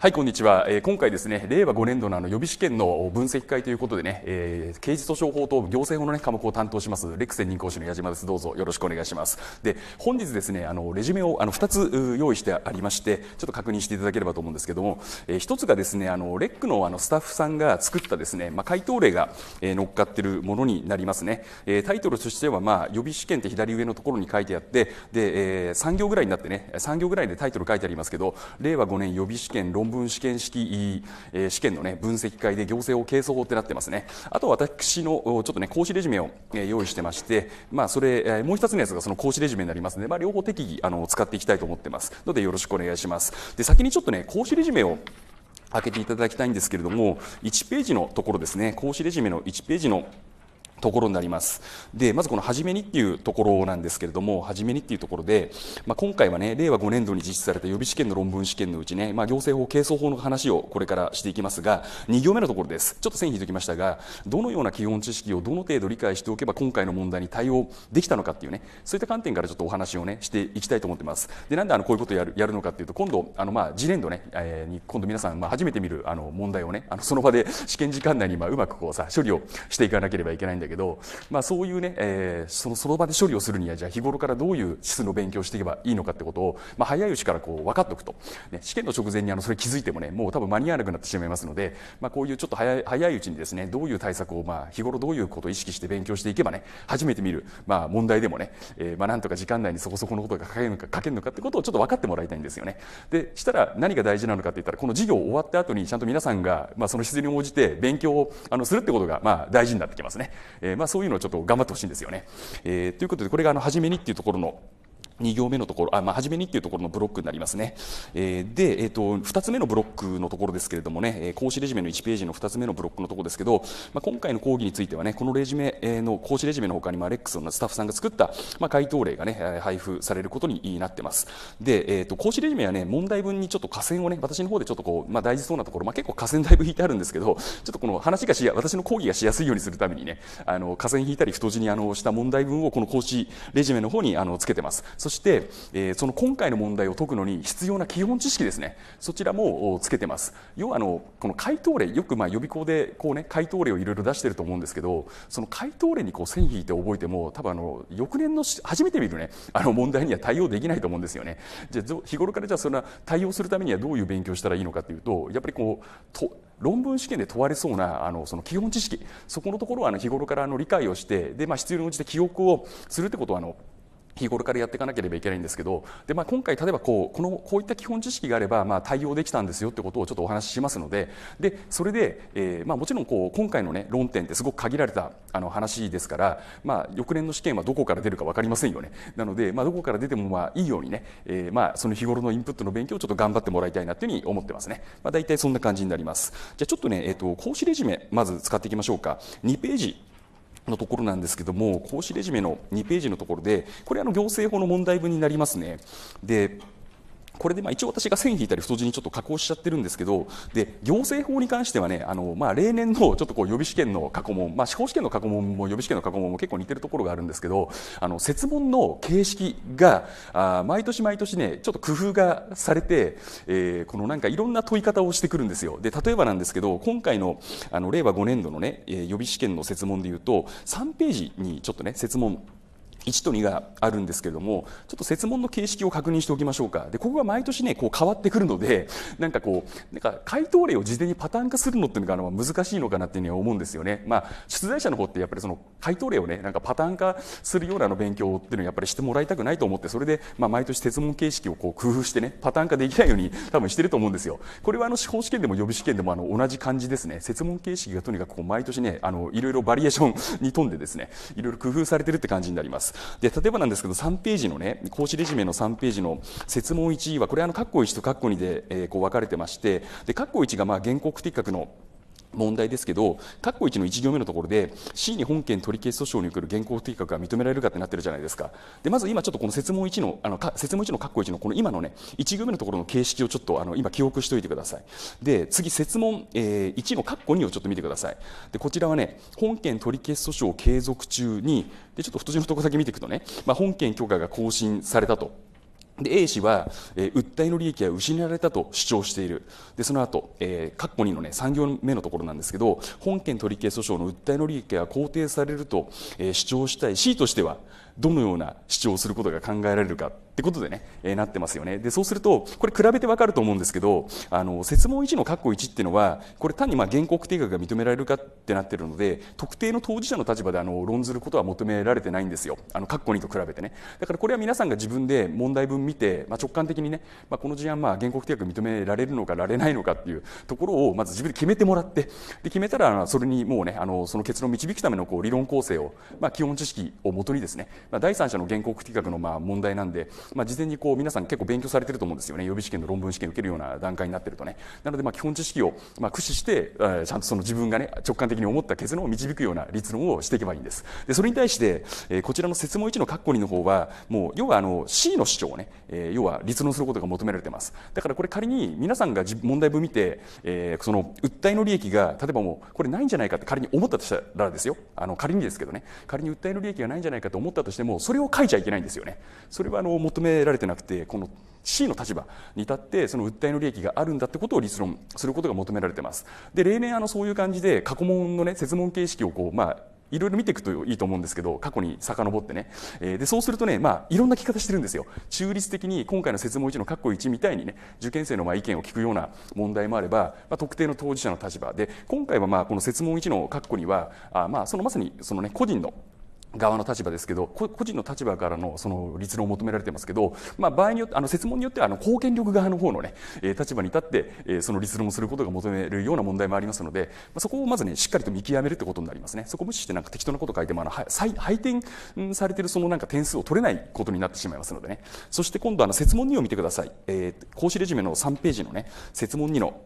はい、こんにちは。えー、今回ですね、令和5年度のあの予備試験の分析会ということでね、えー、刑事訴訟法と行政法の、ね、科目を担当します、レック専任講師の矢島です。どうぞよろしくお願いします。で、本日ですね、あの、レジュメをあの2つ用意してありまして、ちょっと確認していただければと思うんですけども、えー、1つがですね、あの、レックのあのスタッフさんが作ったですね、まあ、回答例が、えー、乗っかっているものになりますね。えー、タイトルとしては、まあ、予備試験って左上のところに書いてあって、で、えー、3行ぐらいになってね、3行ぐらいでタイトル書いてありますけど、令和5年予備試験論文試験式、えー、試験の、ね、分析会で行政を計測法ってなってますねあと私のちょっとね講師レジュメを用意してまして、まあ、それもう一つのやつがその講師レジュメになりますので、まあ、両方適宜あの使っていきたいと思ってますのでよろしくお願いしますで先にちょっとね講師レジュメを開けていただきたいんですけれども1ページのところですね講師レジュメの1ページのところになりますでまずこの「初めに」っていうところなんですけれども「初めに」っていうところで、まあ、今回はね令和5年度に実施された予備試験の論文試験のうちね、まあ、行政法係争法の話をこれからしていきますが2行目のところですちょっと線引いておきましたがどのような基本知識をどの程度理解しておけば今回の問題に対応できたのかっていうねそういった観点からちょっとお話をねしていきたいと思ってますでなんであのこういうことをやるやるのかっていうと今度あのまあ次年度ね、えー、今度皆さんまあ初めて見るあの問題をねあのその場で試験時間内にまあうまくこうさ処理をしていかなければいけないんだけどけど、まあ、そういうね、えー、そのその場で処理をするにはじゃあ日頃からどういう指数の勉強をしていけばいいのかってことを、まあ、早いうちからこう分かっておくと、ね、試験の直前にあのそれ気づいてもねもう多分間に合わなくなってしまいますので、まあ、こういうちょっと早い早いうちにですねどういう対策を、まあ、日頃どういうことを意識して勉強していけばね初めて見る、まあ、問題でもね、えー、まあなんとか時間内にそこそこのことが書けるのか書けるのかってことをちょっと分かってもらいたいんですよね。でしたら何が大事なのかって言ったらこの授業終わった後にちゃんと皆さんが、まあ、その質に応じて勉強をあのするってことが、まあ、大事になってきますね。えー、まあ、そういうのをちょっと頑張ってほしいんですよね。えー、ということでこれがあの初めにっていうところの2行目のところ、あ、まあ、初めにっていうところのブロックになりますね。えー、で、えっ、ー、と、2つ目のブロックのところですけれどもね、えー、講師レジュメの1ページの2つ目のブロックのところですけど、まあ、今回の講義についてはね、このレジュメの、講師レジュメの他にも、アレックスのスタッフさんが作った、まあ、回答例がね、配布されることになってます。で、えっ、ー、と、講師レジュメはね、問題文にちょっと下線をね、私の方でちょっとこう、まあ、大事そうなところ、まあ、結構下線だいぶ引いてあるんですけど、ちょっとこの話がしや、私の講義がしやすいようにするためにね、あの、下線引いたり太字にあの、した問題文をこの講師レジュメの方にあの、つけてます。そして、えー、その今回の問題を解くのに必要な基本知識ですねそちらもつけてます要はあのこの解答例よくまあ予備校でこう、ね、解答例をいろいろ出してると思うんですけどその解答例にこう線引いて覚えても多分あの翌年の初めて見る、ね、あの問題には対応できないと思うんですよね。じゃ日頃からじゃあそんな対応するためにはどういう勉強したらいいのかというとやっぱりこうと論文試験で問われそうなあのその基本知識そこのところはあの日頃からあの理解をしてで、まあ、必要に応じて記憶をするってことはあの日頃からやっていかなければいけないんですけどで、まあ、今回例えばこうこのこういった基本知識があれば、まあ、対応できたんですよってことをちょっとお話ししますのででそれで、えーまあ、もちろんこう今回の、ね、論点ってすごく限られたあの話ですから、まあ、翌年の試験はどこから出るか分かりませんよねなので、まあ、どこから出てもまあいいようにね、えーまあ、その日頃のインプットの勉強をちょっと頑張ってもらいたいなというふうに思ってますね、まあ、大体そんな感じになりますじゃあちょっとね、えーと、と講師レジュメまず使っていきましょうか2ページのところなんですけども、講師レジュメの2ページのところで、これあの行政法の問題文になりますね。でこれでまあ一応私が線引いたり太字にちょっと加工しちゃってるんですけどで行政法に関してはねあの、まあ、例年のちょっとこう予備試験の過去問、まあ、司法試験の過去問も予備試験の過去問も結構似てるところがあるんですけどあの設問の形式があ毎年毎年ねちょっと工夫がされて、えー、このなんかいろんな問い方をしてくるんですよ。で例えばなんですけど今回のあの令和5年度のねえ予備試験の設問でいうと3ページにちょっとね設問1と2があるんですけれどもちょっと設問の形式を確認しておきましょうかでここが毎年ねこう変わってくるので なんかこうなんか回答例を事前にパターン化するのっていうのが難しいのかなっていうには思うんですよねまあ出題者の方ってやっぱりその回答例をねなんかパターン化するようなの勉強っていうのをやっぱりしてもらいたくないと思ってそれでまあ毎年設問形式をこう工夫してねパターン化できないように 多分してると思うんですよこれはあの司法試験でも予備試験でもあの同じ感じですね設問形式がとにかくこう毎年ねあのいろいろバリエーションに富んでですねいろいろ工夫されてるって感じになります。で、例えばなんですけど、3ページのね、講師レジュメの3ページの設問1は、これあの、括弧1と括弧2で、えー、こう分かれてまして、で、括弧1がまあ原告的確の問題ですけど、括弧1の1行目のところで、C に本件取り消し訴訟における現行不適格が認められるかってなってるじゃないですか。で、まず今ちょっとこの説問1の、あの、か説問1の括弧1のこの今のね、1行目のところの形式をちょっと、あの、今記憶しておいてください。で、次、説問、えー、1の括弧2をちょっと見てください。で、こちらはね、本件取り消し訴訟継続中に、で、ちょっと太字のところだけ見ていくとね、まあ、本件許可が更新されたと。で A 氏は、えー、訴えの利益は失われたと主張している。で、その後、えー、括弧2のね、3行目のところなんですけど、本件取り消し訴訟の訴えの利益は肯定されると、えー、主張したい C としては、どのような主張をすることが考えられるかってことでね、えー、なってますよね。で、そうすると、これ比べてわかると思うんですけど、あの、説問1の括弧1っていうのは、これ単にまあ原告定額が認められるかってなってるので、特定の当事者の立場であの、論ずることは求められてないんですよ。あの、括弧2と比べてね。だからこれは皆さんが自分で問題文見て、まあ、直感的にね、まあ、この事案まあ原告定額認められるのか、られないのかっていうところを、まず自分で決めてもらって、で、決めたら、それにもうね、あの、その結論を導くためのこう理論構成を、まあ、基本知識をもとにですね、まあ、第三者の原告企画のまあ問題なんで、まあ、事前にこう皆さん結構勉強されてると思うんですよね予備試験の論文試験受けるような段階になってるとねなのでまあ基本知識をまあ駆使して、えちゃんとその自分がね直感的に思った結論を導くような立論をしていけばいいんですでそれに対して、えこちらの説問1のカッコ2の方はもう要はあの C の主張をね、え要は立論することが求められてますだからこれ仮に皆さんが問題文見て、えその訴えの利益が例えばもうこれないんじゃないかって仮に思ったとしたらですよあの仮にですけどね仮に訴えの利益がないんじゃないかと思ったととしてもそれを書いちゃいけないんですよねそれはあの求められてなくてこの C の立場に立ってその訴えの利益があるんだってことを立論することが求められてますで例年あのそういう感じで過去問のね設問形式をこうまあいろいろ見ていくといいと思うんですけど、過去に遡ってね。えで、そうするとね、まあ、いろんな聞き方してるんですよ。中立的に、今回の説問1の括弧1みたいにね、受験生のまあ意見を聞くような問題もあれば、まあ、特定の当事者の立場で、今回はまあ、この説問1の括弧には、あまあ、そのまさに、そのね、個人の側の立場ですけど個人の立場からのその立論を求められてますけど、まあ、場合によってあの説問によってはあの貢献力側の方のね、え立場に立って、えその立論をすることが求めるような問題もありますので、まそこをまずねしっかりと見極めるってことになりますねそこ無視してなんか適当なこと書いてもあの配点されてるそのなんか点数を取れないことになってしまいますのでねそして今度あの説問2を見てください、えー、講師レジュメの3ページのね説問2の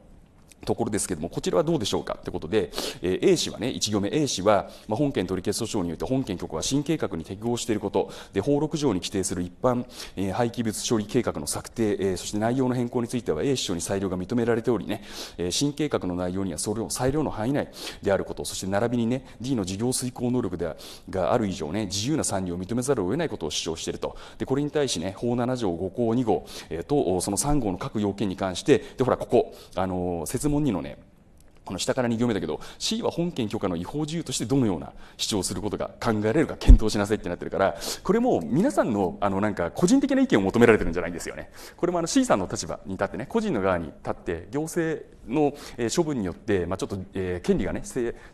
ところですけども、こちらはどうでしょうかってことで、えー、A 氏はね、1行目 A 氏は、まあ、本件取消訴訟において本件局は新計画に適合していること、で、法6条に規定する一般、えー、廃棄物処理計画の策定、えー、そして内容の変更については A 市長に裁量が認められておりね、えー、新計画の内容にはそれを裁量の範囲内であること、そして並びにね、D の事業遂行能力でがある以上ね、自由な参入を認めざるを得ないことを主張していると。で、これに対しね、法7条5項2号、えー、と、その3号の各要件に関して、で、ほら、ここ、あのー、説明問2のね、この下から2行目だけど、C は本件許可の違法自由としてどのような主張をすることが考えられるか検討しなさいってなってるから、これも皆さんの、あの、なんか個人的な意見を求められてるんじゃないんですよね。これもあの C さんの立場に立ってね、個人の側に立って、行政の処分によって、まあ、ちょっと、えー、権利がね、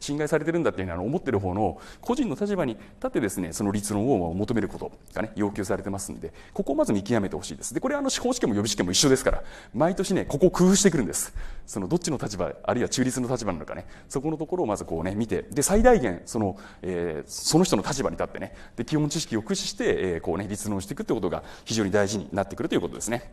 侵害されてるんだっていうのは思ってる方の個人の立場に立ってですね、その立論を求めることがね、要求されてますんで、ここをまず見極めてほしいです。で、これあの司法試験も予備試験も一緒ですから、毎年ね、ここを工夫してくるんです。そのどっちの立場あるいは中立の立場なのかねそこのところをまずこうね見てで最大限その,、えー、その人の立場に立ってねで基本知識を駆使して、えー、こうね立論していくってことが非常に大事になってくるということですね。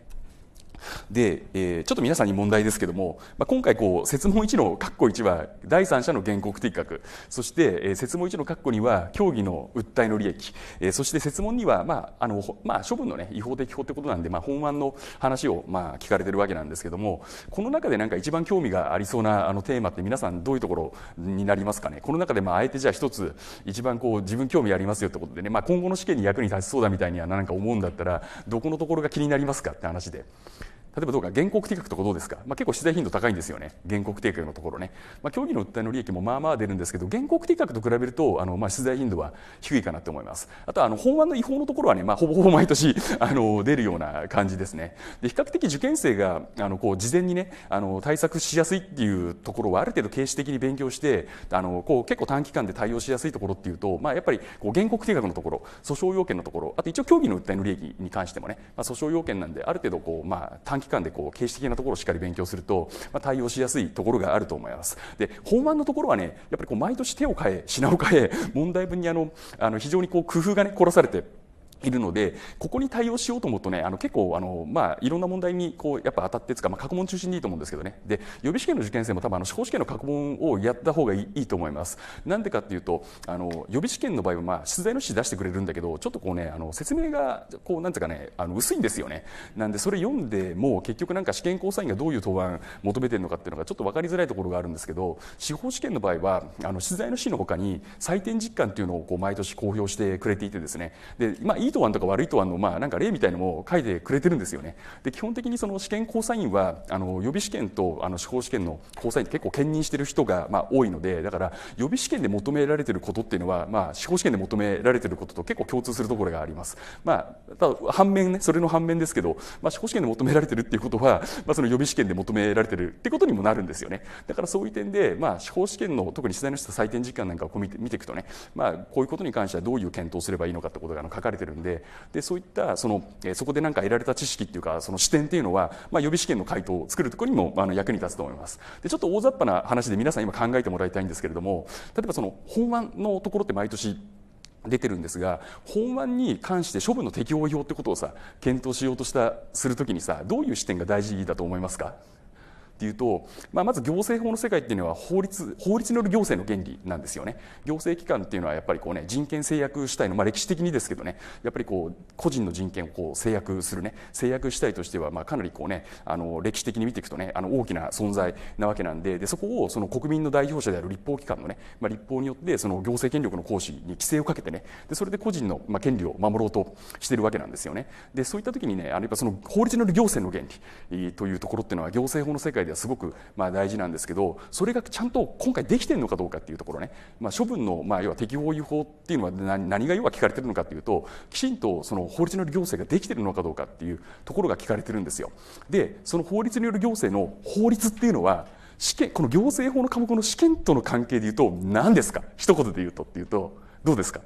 で、えー、ちょっと皆さんに問題ですけども、まあ、今回こう説問1の括弧1は第三者の原告的確そして、えー、説問1の括弧には協議の訴えの利益、えー、そして説問には、まああのまあ、処分の、ね、違法的法ってことなんで、まあ、本案の話を、まあ、聞かれてるわけなんですけどもこの中でなんか一番興味がありそうなあのテーマって皆さんどういうところになりますかねこの中でまああえてじゃあ一つ一番こう自分興味ありますよってことでね、まあ、今後の試験に役に立ちそうだみたいにはなんか思うんだったらどこのところが気になりますかって話で。例えばどうか原告定額とかどうですか、まあ、結構取材頻度高いんですよね原告定額のところね、まあ、競技の訴えの利益もまあまあ出るんですけど原告定額と比べるとあの、まあ、取材頻度は低いかなと思いますあとはあの法案の違法のところはね、まあ、ほぼほぼ毎年あの出るような感じですねで比較的受験生があのこう事前にねあの対策しやすいっていうところはある程度形式的に勉強してあのこう結構短期間で対応しやすいところっていうと、まあ、やっぱりこう原告定額のところ訴訟要件のところあと一応競技の訴えの利益に関してもね、まあ、訴訟要件なんである程度こう、まあ、短期機関でこう形式的なところをしっかり勉強すると、まあ、対応しやすいところがあると思いますで法案のところはねやっぱりこう毎年手を変え品を変え問題文にあのあの非常にこう工夫がね凝らされているのでここに対応しようと思うとねあの結構あの、まあ、いろんな問題にこうやっぱ当たってつか、まあ、過去問中心でいいと思うんですけどねで予備試験の受験生も多分あの司法試験の過去問をやった方がいいと思いますなんでかっていうとあの予備試験の場合は、まあ、出題の指示出してくれるんだけどちょっとこうねあの説明がこうなんていうかねあの薄いんですよねなんでそれ読んでも結局なんか試験交際員がどういう答案求めてるのかっていうのがちょっと分かりづらいところがあるんですけど司法試験の場合はあの出題の指示の他に採点実感っていうのをこう毎年公表してくれていてですねで、まあ、いい答んとか悪い答案の、まあ、なんか例みたいのも書いてくれてるんですよね。で基本的にその試験交査員はあの予備試験とあの司法試験の交際って結構兼任してる人が、まあ、多いのでだから予備試験で求められてることっていうのは、まあ、司法試験で求められてることと結構共通するところがあります。まあ、ただ反面ねそれの反面ですけど、まあ、司法試験で求められてるっていうことは、まあ、その予備試験で求められてるってことにもなるんですよね。だからそういう点で、まあ、司法試験の特に取材の人た採点時間なんかを見て見ていくとね、まあ、こういうことに関してはどういう検討すればいいのかってことが書かれてるんででそういったその、えそこで何か得られた知識っていうかその視点っていうのは、まあ、予備試験の回答を作るところにもあの役に立つと思いますでちょっと大雑把な話で皆さん今考えてもらいたいんですけれども例えばその本案のところって毎年出てるんですが本案に関して処分の適応表ってことをさ検討しようとしたするときにさどういう視点が大事だと思いますかっていうと、まあ、まず行政法の世界っていうのは法律法律による行政の原理なんですよね行政機関っていうのはやっぱりこうね人権制約主体の、まあ、歴史的にですけどねやっぱりこう個人の人権をこう制約するね制約主体としてはまあかなりこうねあの歴史的に見ていくとねあの大きな存在なわけなんででそこをその国民の代表者である立法機関のね、まあ、立法によってその行政権力の行使に規制をかけてねでそれで個人のまあ権利を守ろうとしてるわけなんですよねでそういった時にねあのやっぱその法律による行政の原理というところっていうのは行政法の世界ではすごくまあ大事なんですけどそれがちゃんと今回できてるのかどうかっていうところね、まあ、処分のまあ要は適法違法っていうのは何が要は聞かれてるのかっていうときちんとその法律による行政ができてるのかどうかっていうところが聞かれてるんですよ。でその法律による行政の法律っていうのは試験この行政法の科目の試験との関係でいうと何ですか一言で言うとっていうとどうですかっ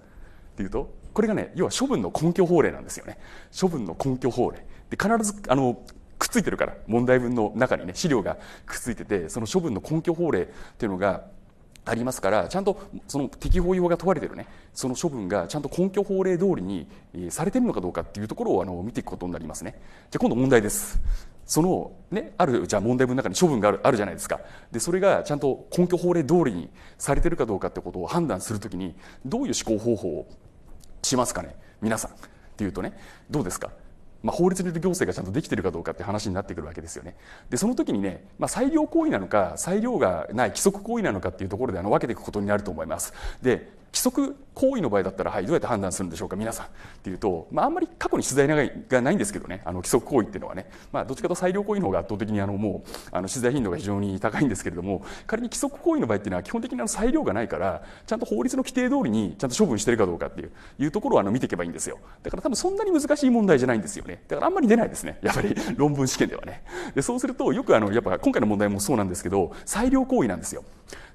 ていうとこれがね要は処分の根拠法令なんですよね処分の根拠法令で必ずあのくっついてるから、問題文の中にね、資料がくっついてて、その処分の根拠法令っていうのが、ありますからちゃんとその適法違法が問われてるねその処分がちゃんと根拠法令通りにされてるのかどうかっていうところをあの見ていくことになりますねじゃあ今度問題ですそのねあるじゃあ問題文の中に処分があるあるじゃないですかでそれがちゃんと根拠法令通りにされてるかどうかってことを判断するときにどういう思考方法をしますかね皆さんっていうとねどうですかまあ、法律による行政がちゃんとできてるかどうかって話になってくるわけですよね。でその時にね、まあ、裁量行為なのか裁量がない規則行為なのかっていうところであの分けていくことになると思います。で規則行為の場合だったら、はい、どうやって判断するんでしょうか、皆さんっていうと、まあ、あんまり過去に取材がないんですけどね、あの規則行為っていうのはね、まあ、どっちかと裁量行為の方が圧倒的にあのもうあの取材頻度が非常に高いんですけれども、仮に規則行為の場合っていうのは、基本的にあの裁量がないから、ちゃんと法律の規定通りにちゃんと処分してるかどうかっていういうところをあの見ていけばいいんですよ。だから多分そんなに難しい問題じゃないんですよね。だからあんまり出ないですね、やっぱり論文試験ではね。でそうすると、よくあのやっぱ今回の問題もそうなんですけど、裁量行為なんですよ。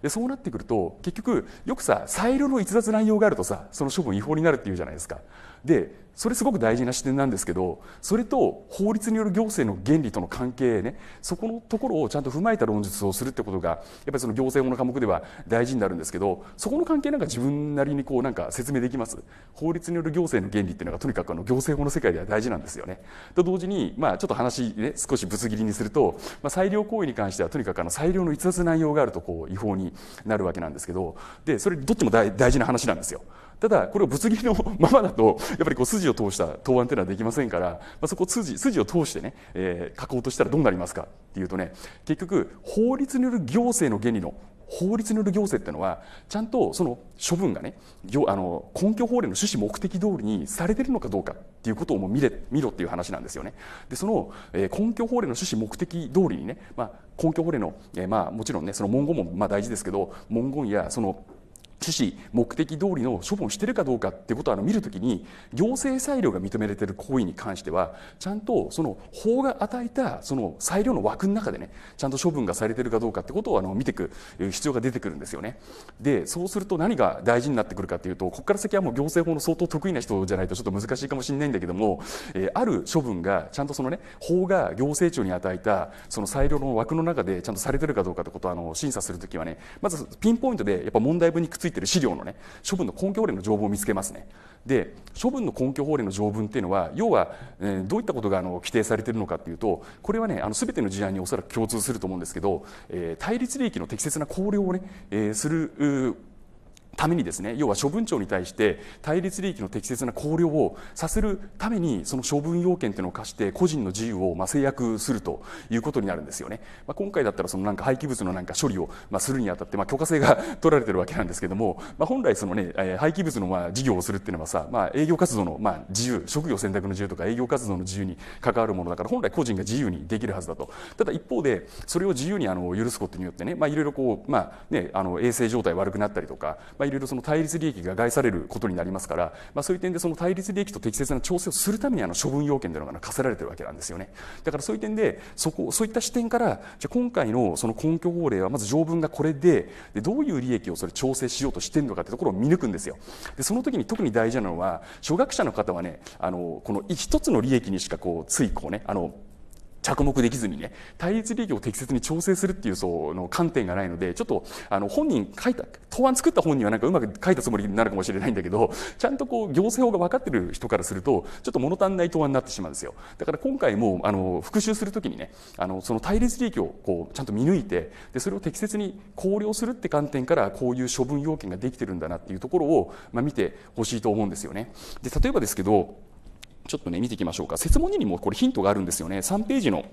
でそうなってくると結局よくさ裁量の逸脱内容があるとさその処分違法になるっていうじゃないですかでそれすごく大事な視点なんですけどそれと法律による行政の原理との関係ねそこのところをちゃんと踏まえた論述をするってことがやっぱりその行政法の科目では大事になるんですけどそこの関係なんか自分なりにこうなんか説明できます法律による行政の原理っていうのがとにかくあの行政法の世界では大事なんですよねと同時にまあちょっと話ね少しぶつ切りにすると、まあ、裁量行為に関してはとにかくあの裁量の逸脱内容があるとこう違法になるわけなんですけどでそれどっちも大事な話なんですよただこれをぶつ切りのままだとやっぱりこう筋を通した答案っていうのはできませんから、まあ、そこ筋筋を通してね、えー、書こうとしたらどうなりますかっていうとね結局法律による行政の原理の法律による行政っていうのはちゃんとその処分がねあの根拠法令の趣旨目的通りにされてるのかどうかっていうことをもう見れ見ろっていう話なんですよね。でその、えー、根拠法令の趣旨目的通りにね、まあ、根拠法令の、えー、まあ、もちろんねその文言もまあ大事ですけど文言やその致死目的通りの処分をしてるかどうかっていうことをあの見るときに行政裁量が認められてる行為に関してはちゃんとその法が与えたその裁量の枠の中でねちゃんと処分がされてるかどうかってことをあの見ていく必要が出てくるんですよね。でそうすると何が大事になってくるかっていうとここから先はもう行政法の相当得意な人じゃないとちょっと難しいかもしれないんだけども、えある処分がちゃんとそのね法が行政庁に与えたその裁量の枠の中でちゃんとされてるかどうかってことをあの審査するときはねまずピンポイントでやっぱ問題文にくっつついてる資料のね処分の根拠法令の条文を見つけますね。で処分の根拠法令の条文っていうのは要は、えー、どういったことがあの規定されてるのかっていうとこれはねあの全ての事案におそらく共通すると思うんですけど、えー、対立利益の適切な考慮をね、えー、するためにですね要は処分庁に対して対立利益の適切な考慮をさせるためにその処分要件というのを課して個人の自由をま制約するということになるんですよね、まあ、今回だったらそのなんか廃棄物のなんか処理をまするにあたってま許可制が取られてるわけなんですけども、まあ、本来そのね廃棄物のま事業をするっていうのはさ、まあ、営業活動のま自由職業選択の自由とか営業活動の自由に関わるものだから本来個人が自由にできるはずだとただ一方でそれを自由にあの許すことによってねいろいろこうまあねあの衛生状態悪くなったりとか、まあいろいろその対立利益が害されることになりますから、まあ、そういう点でその対立利益と適切な調整をするためにあの処分要件というのが課せられてるわけなんですよね。だからそういう点でそこそういった視点からじゃ今回のその根拠法令はまず条文がこれででどういう利益をそれ調整しようとしてるのかってところを見抜くんですよ。でその時に特に大事なのは初学者の方はねあのこの一つの利益にしかこうついこうねあの着目できずにね、対立利益を適切に調整するっていうその観点がないので、ちょっと、あの、本人書いた、答案作った本人はなんかうまく書いたつもりになるかもしれないんだけど、ちゃんとこう、行政法が分かってる人からすると、ちょっと物足んない答案になってしまうんですよ。だから今回も、あの、復習するときにね、あの、その対立利益をこう、ちゃんと見抜いて、で、それを適切に考慮するって観点から、こういう処分要件ができてるんだなっていうところを、まあ、見てほしいと思うんですよね。で、例えばですけど、ちょっとね、見ていきましょうか。説問2にもこれヒントがあるんですよね。3ページの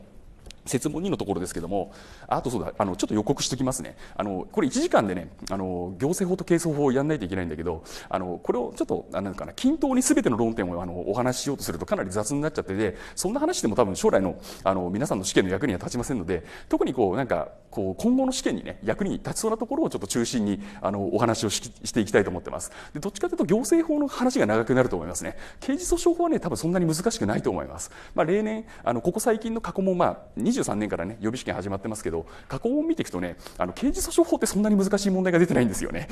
設問2のところですけども、あとそうだ、あのちょっと予告しておきますね。あのこれ1時間でね、あの行政法と係争法をやんないといけないんだけど、あのこれをちょっとなんかな均等に全ての論点をあのお話ししようとするとかなり雑になっちゃってて、そんな話でも多分将来のあの皆さんの試験の役には立ちませんので、特にこうなんかこう今後の試験にね役に立ちそうなところをちょっと中心にあのお話をししていきたいと思ってます。でどっちかというと行政法の話が長くなると思いますね。刑事訴訟法はね多分そんなに難しくないと思います。まあ例年あのここ最近の過去もまあ23年からね予備試験始まってますけど過去を見ていくとねあの刑事訴訟法ってそんなに難しい問題が出てないんですよね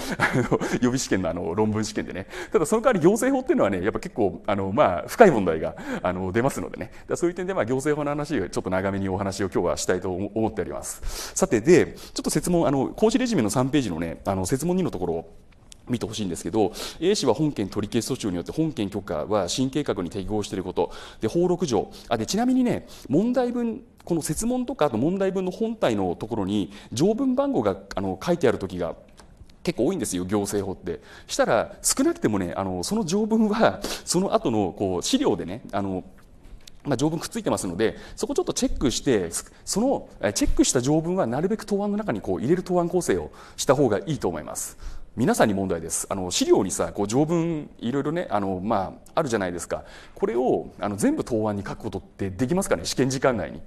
予備試験のあの論文試験でねただその代わり行政法っていうのはねやっぱ結構あの、まあ、深い問題があの出ますのでねだそういう点で、まあ、行政法の話をちょっと長めにお話を今日はしたいと思っておりますさてでちょっと説問あの講師レジュメの3ページのねあの設問2のところ見てほしいんですけど A 氏は本件取り消し訴訟によって本件許可は新計画に適合していることで法6条あでちなみにね問題文この設問とかあと問題文の本体のところに条文番号があの書いてある時が結構多いんですよ行政法ってしたら少なくてもねあのその条文はその後のこの資料でねあのまあ、条文くっついてますのでそこちょっとチェックしてそのチェックした条文はなるべく答案の中にこう入れる答案構成をした方がいいと思います。皆さんに問題です。あの、資料にさ、こう、条文、いろいろね、あの、まあ、あるじゃないですか。これを、あの、全部答案に書くことってできますかね試験時間内に。っ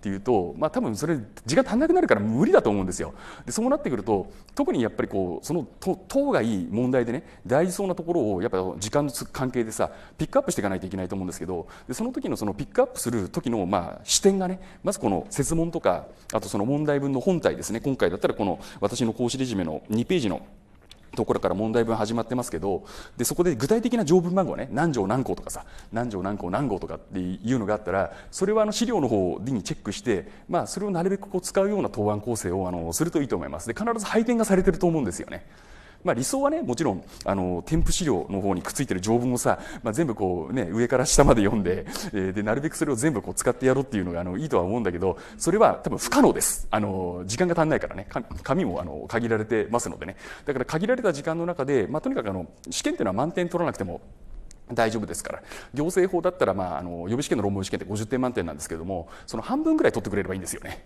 ていうと、まあ、多分それ時間足んなくなるから無理だと思うんですよ。でそうなってくると特にやっぱりこうその党がいい問題でね大事そうなところをやっぱ時間の関係でさピックアップしていかないといけないと思うんですけどでその時のそのピックアップする時のまあ視点がねまずこの設問とかあとその問題文の本体ですね今回だったらこの私の講師レジュメの2ページのところから問題文始まってますけどでそこで具体的な条文番号ね何条何項とかさ何条何項何号とかっていうのがあったらそれはあの資料の方にチェックして、まあ、それをなるべくこう使うような答案構成をあのするといいと思いますで必ず配点がされてると思うんですよね。まあ、理想はねもちろんあの添付資料の方にくっついてる条文をさ、まあ、全部こう、ね、上から下まで読んで,、えでなるべくそれを全部こう使ってやろうっていうのがあのいいとは思うんだけどそれは多分不可能ですあの時間が足んないからね紙もあの限られてますのでねだから限られた時間の中で、まあ、とにかくあの試験っていうのは満点取らなくても大丈夫ですから行政法だったら、まあ、あの予備試験の論文試験って50点満点なんですけどもその半分ぐらい取ってくれればいいんですよね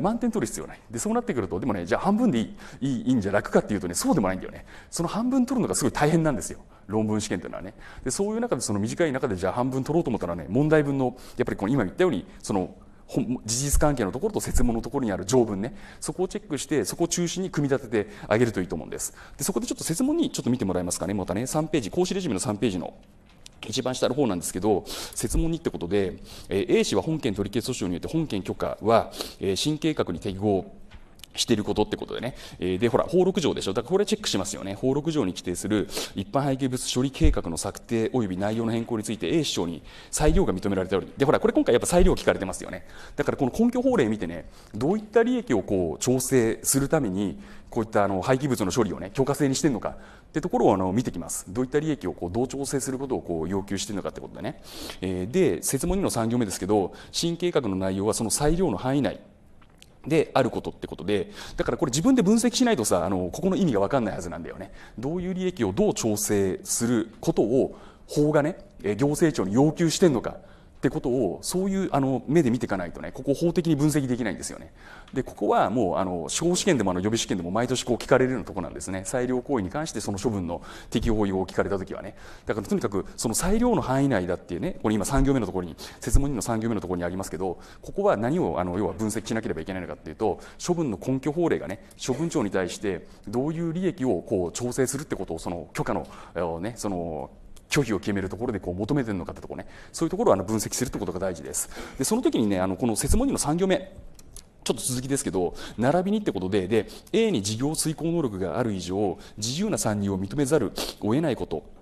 満点取る必要ないでそうなってくるとでもねじゃあ半分でいいいいいいんじゃ楽かっていうとねそうでもないんだよねその半分取るのがすごい大変なんですよ論文試験というのはねでそういう中でその短い中でじゃあ半分取ろうと思ったらね問題文のやっぱりこの今言ったようにその事実関係のところと説問のところにある条文ねそこをチェックしてそこを中心に組み立ててあげるといいと思うんですでそこでちょっと説問にちょっと見てもらえますかねまたね3ページ講師レジュメの3ページの一番下の方なんですけど、設問にってことで、え A 氏は本件取消訴訟によって本件許可は、え新計画に適合。していることってことでね、えー、でほら法6条でしょだからこれチェックしますよね法6条に規定する一般廃棄物処理計画の策定及び内容の変更について A 市長に裁量が認められており。でほらこれ今回やっぱ裁量聞かれてますよねだからこの根拠法令見てねどういった利益をこう調整するためにこういったあの廃棄物の処理をね許可制にしてるのかってところをあの見てきますどういった利益をこう同調整することをこう要求しているのかってことだね、えー、で説問2の3行目ですけど新計画の内容はその裁量の範囲内であることってことでだからこれ自分で分析しないとさあのここの意味が分かんないはずなんだよねどういう利益をどう調整することを法がね行政庁に要求してんのかってことをそういうあの目で見ていかないとねここ法的に分析できないんですよねでここはもうあの司法試験でもあの予備試験でも毎年こう聞かれるようなとこなんですね裁量行為に関してその処分の適用を聞かれた時はねだからとにかくその裁量の範囲内だっていうねこれ今3行目のところに説問2の3行目のところにありますけどここは何をあの要は分析しなければいけないのかっていうと処分の根拠法令がね処分庁に対してどういう利益をこう調整するってことをその許可の、ね、その拒否を決めるところでこう求めてるのかってとこねそういうところをあの分析するってことが大事ですでその時にねあのこの説問2の3行目ちょっと続きですけど並びにってことでで A に事業遂行能力がある以上自由な参入を認めざるを得ないこと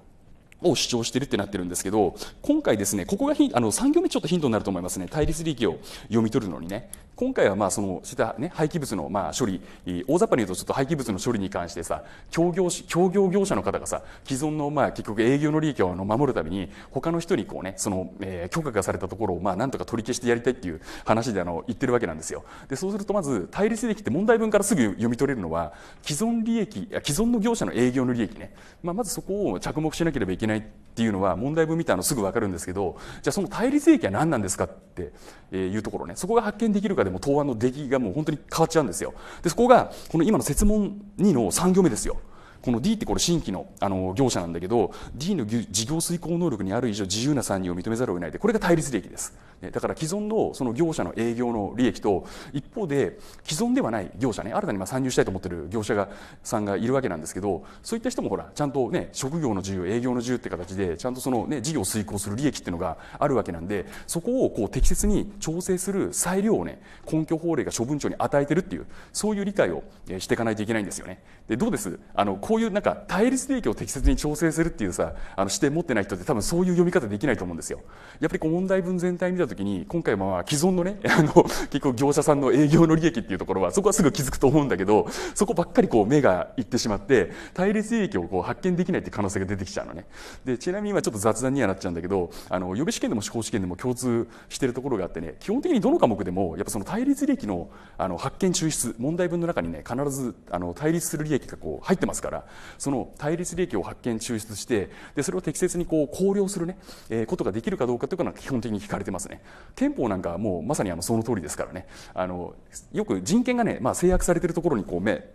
を主張してるってなってるんですけど、今回ですね、ここがあの3行目ちょっとヒントになると思いますね。対立利益を読み取るのにね。今回はまあその、したね、廃棄物のまあ処理、大雑把に言うとちょっと廃棄物の処理に関してさ、協業し、協業業者の方がさ、既存のまあ結局営業の利益を守るために、他の人にこうね、その、えー、許可がされたところをまあなんとか取り消してやりたいっていう話であの、言ってるわけなんですよ。で、そうするとまず、対立利益って問題文からすぐ読み取れるのは、既存利益、既存の業者の営業の利益ね。まあまずそこを着目しなければいけないけないっていうのは問題文見たのすぐ分かるんですけどじゃあその対立益は何なんですかっていうところねそこが発見できるかでも答案の出来がもう本当に変わっちゃうんですよでそこがこの今の設問2の3行目ですよこの D ってこれ新規のあの業者なんだけど D の事業遂行能力にある以上自由な参入を認めざるを得ないでこれが対立利益ですね、だから既存のその業者の営業の利益と一方で既存ではない業者ね新たにま参入したいと思ってる業者がさんがいるわけなんですけどそういった人もほらちゃんとね職業の自由営業の自由って形でちゃんとそのね事業を遂行する利益っていうのがあるわけなんでそこをこう適切に調整する裁量をね根拠法令が処分庁に与えてるっていうそういう理解をしていかないといけないんですよね。でどうですあのこういうなんか対立利益を適切に調整するっていうさあの視点持ってない人って多分そういう読み方できないと思うんですよ。やっぱりこう問題文全体見たた時に今回は既存のね あの結構業者さんの営業の利益っていうところはそこはすぐ気づくと思うんだけどそこばっかりこう目がいってしまって対立利益をこう発見できないって可能性が出てきちゃうのねでちなみに今ちょっと雑談にはなっちゃうんだけどあの予備試験でも司法試験でも共通してるところがあってね基本的にどの科目でもやっぱその対立利益のあの発見抽出問題文の中にね必ずあの対立する利益がこう入ってますからその対立利益を発見抽出してでそれを適切にこう考慮するね、えー、ことができるかどうかというのは基本的に聞かれてますねね憲法なんかもうまさにあのその通りですからねあのよく人権がね、まあ、制約されてるところにこう目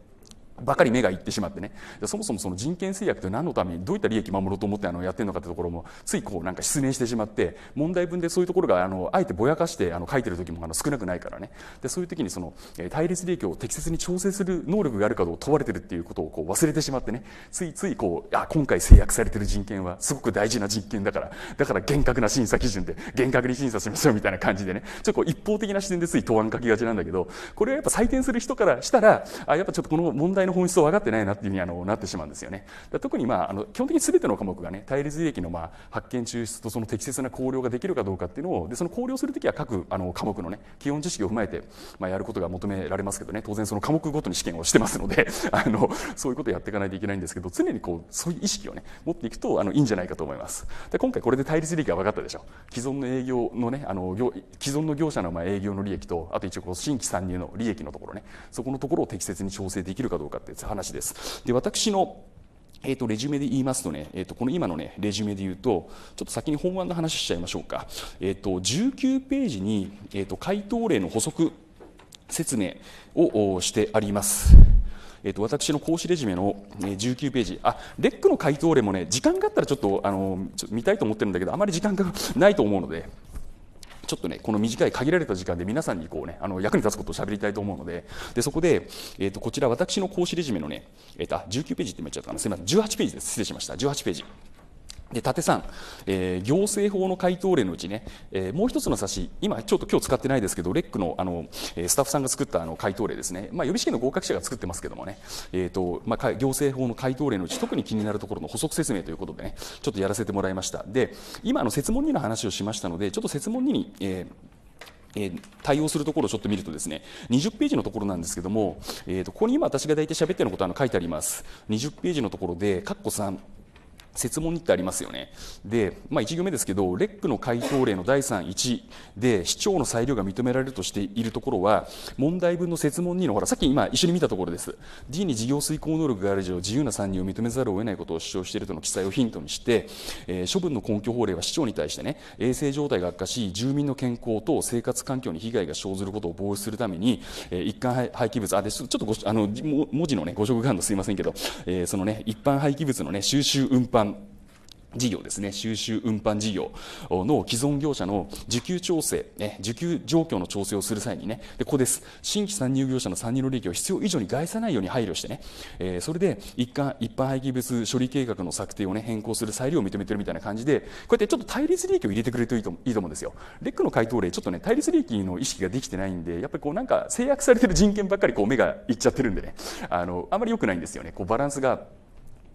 ばかり目がいってしまってねそもそもその人権制約って何のためにどういった利益守ろうと思ってあのやってるのかってところもついこうなんか失念してしまって問題文でそういうところがあのあえてぼやかしてあの書いてる時もあの少なくないからねでそういう時にその対立利益を適切に調整する能力があるかどうか問われてるっていうことをこう忘れてしまってねついついこうあ今回制約されてる人権はすごく大事な人権だからだから厳格な審査基準で厳格に審査しましょうみたいな感じでねちょっとこう一方的な視点でつい答案書きがちなんだけどこれはやっぱ採点する人からしたらあやっぱちょっとこの問題のの本質を分かってないなっていうふうにあのなってしまうんですよね。特に、まあ、あの基本的に全ての科目がね対立履歴の、まあ、発見抽出とその適切な考慮ができるかどうかっていうのをでその考慮するときは各あの科目のね基本知識を踏まえて、まあ、やることが求められますけどね当然その科目ごとに試験をしてますので あのそういうことをやっていかないといけないんですけど常にこうそういう意識をね持っていくとあのいいんじゃないかと思います。で今回これで対立履歴が分かったでしょ既存の営業のねあの既存の業者のまあ営業の利益とあと一応こう新規参入の利益のところねそこのところを適切に調整できるかどうかって話です。で私のえーと、レジュメで言いますとね、えーと、この今の、ね、レジュメで言うとちょっと先に本案の話しちゃいましょうか、えーと、と19ページに、えー、と回答例の補足説明をしてあります。えーと、と私の講師レジュメの、えー、19ページあレックの回答例もね時間があったらちょっとあの見たいと思ってるんだけどあまり時間がないと思うのでちょっとねこの短い限られた時間で皆さんにこうねあの役に立つことを喋りたいと思うのででそこで、えーと、こちら私の講師レジュメのね、えーと、と19ページって言っちゃったかなすみません18ページです失礼しました18ページ。で、縦さん、えー、行政法の回答例のうちね、えー、もう一つの冊子、今、ちょっと今日使ってないですけど、レックの、あの、スタッフさんが作ったあの回答例ですね。まあ、予備試験の合格者が作ってますけどもね、えっ、ー、と、まあ、行政法の回答例のうち、特に気になるところの補足説明ということでね、ちょっとやらせてもらいました。で、今、の、説問2の話をしましたので、ちょっと説問2に、えー対応するところをちょっと見るとですね20ページのところなんですけども、えーと、ここに今私が大体喋ってることはあの書いてあります20ページのところで括弧3設問ってありますよね。で、まあ、1行目ですけど、レックの回答例の第3、1で、市長の裁量が認められるとしているところは、問題文の設問2の、ほら、さっき今一緒に見たところです。D に事業遂行能力がある以上、自由な参入を認めざるを得ないことを主張しているとの記載をヒントにして、えー、処分の根拠法令は市長に対してね、衛生状態が悪化し、住民の健康と生活環境に被害が生ずることを防止するために、えー、一貫廃棄物、あ、で、ちょっとご、あの、文字のね、ご職感度すいませんけど、えー、そのね、一般廃棄物のね、収集運搬搬事業ですね収集運搬事業の既存業者の需給調整、ね、需給状況の調整をする際にねでここです新規参入業者の参入の利益を必要以上に害さないように配慮してね、えー、それで一貫一般廃棄物処理計画の策定をね変更する裁量を認めてるみたいな感じでこうやってちょっと対立利益を入れてくれるといいといいと思うんですよレックの回答例ちょっとね対立利益の意識ができてないんでやっぱりこうなんか制約されてる人権ばっかりこう目がいっちゃってるんでねあのあまり良くないんですよねこうバランスが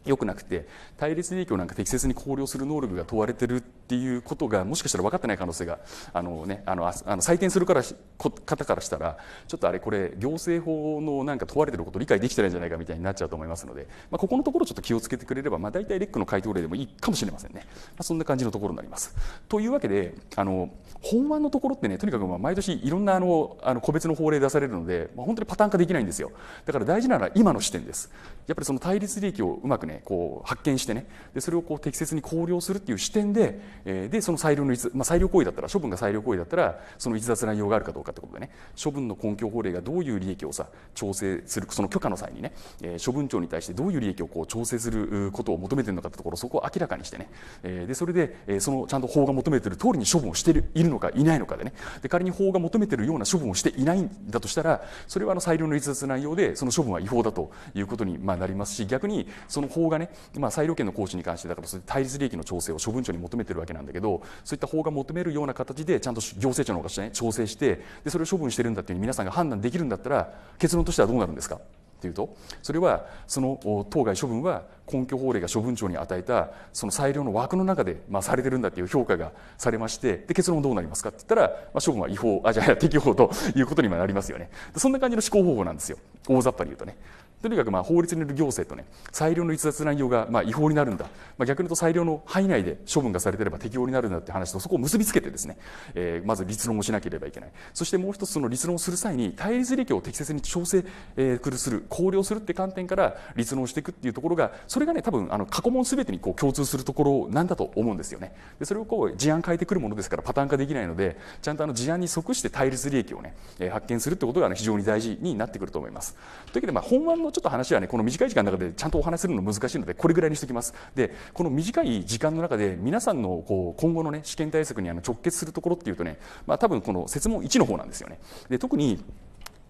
良くなくて対立影響なんか適切に考慮する能力が問われてるっていうことがもしかしたら分かってない可能性があの、ね、あのあの採点するから方からしたらちょっとあれこれ行政法のなんか問われてることを理解できてないんじゃないかみたいになっちゃうと思いますので、まあ、ここのところちょっと気をつけてくれれば、まあ、大体レックの回答例でもいいかもしれませんね、まあ、そんな感じのところになります。というわけであの本案のところってねとにかくまあ毎年いろんなあのあの個別の法令出されるので、まあ、本当にパターン化できないんですよだから大事なのは今の視点ですやっぱりその対立利益をうまくねこう発見してねでそれをこう適切に考慮するっていう視点で、えー、でその裁量の、まあ、裁量行為だったら処分が裁量行為だったらその逸脱内容があるかどうかってことでね処分の根拠法令がどういう利益をさ調整するその許可の際にね、えー、処分庁に対してどういう利益をこう調整することを求めてるのかってところそこを明らかにしてね、えー、でそれで、えー、そのちゃんと法が求めてる通りに処分をしているのかいないのかでねで仮に法が求めてるような処分をしていないんだとしたらそれはあの裁量の逸脱内容でその処分は違法だということに、まあなりますし逆にその法がね、まあ、裁量権の行使に関してだからそれ対立利益の調整を処分庁に求めてるわけなんだけどそういった法が求めるような形でちゃんと行政庁の方が、ね、調整してでそれを処分してるんだっていう皆さんが判断できるんだったら結論としてはどうなるんですかっていうとそれはその当該処分は根拠法令が処分庁に与えたその裁量の枠の中で、まあ、されてるんだっていう評価がされましてで結論どうなりますかって言ったら、まあ、処分は違法あじゃあ適法ということにもなりますよねそんな感じの思考方法なんですよ大雑把に言うとねとにかくまあ法律による行政とね、裁量の逸脱内容がまあ違法になるんだ。まあ、逆に言うと裁量の範囲内で処分がされてれば適用になるんだって話とそこを結びつけてですね、えー、まず立論をしなければいけない。そしてもう一つその立論をする際に対立利益を適切に調整、えー、する、考慮するって観点から立論していくっていうところが、それがね、多分あの過去問すべてにこう共通するところなんだと思うんですよね。で、それをこう事案変えてくるものですからパターン化できないので、ちゃんとあの事案に即して対立利益をね、発見するってことが、非常に大事になってくると思います。というわけで、まあ、本案のちょっと話はねこの短い時間の中でちゃんとお話するの難しいのでこれぐらいにしておきますでこの短い時間の中で皆さんのこう今後のね試験対策にあの直結するところっていうとね、まあ、多分この設問1の方なんですよねで特にちょ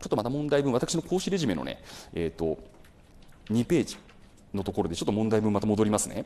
っとまた問題文私の講師レジュメのねえっ、ー、と2ページのところでちょっと問題文また戻りますね。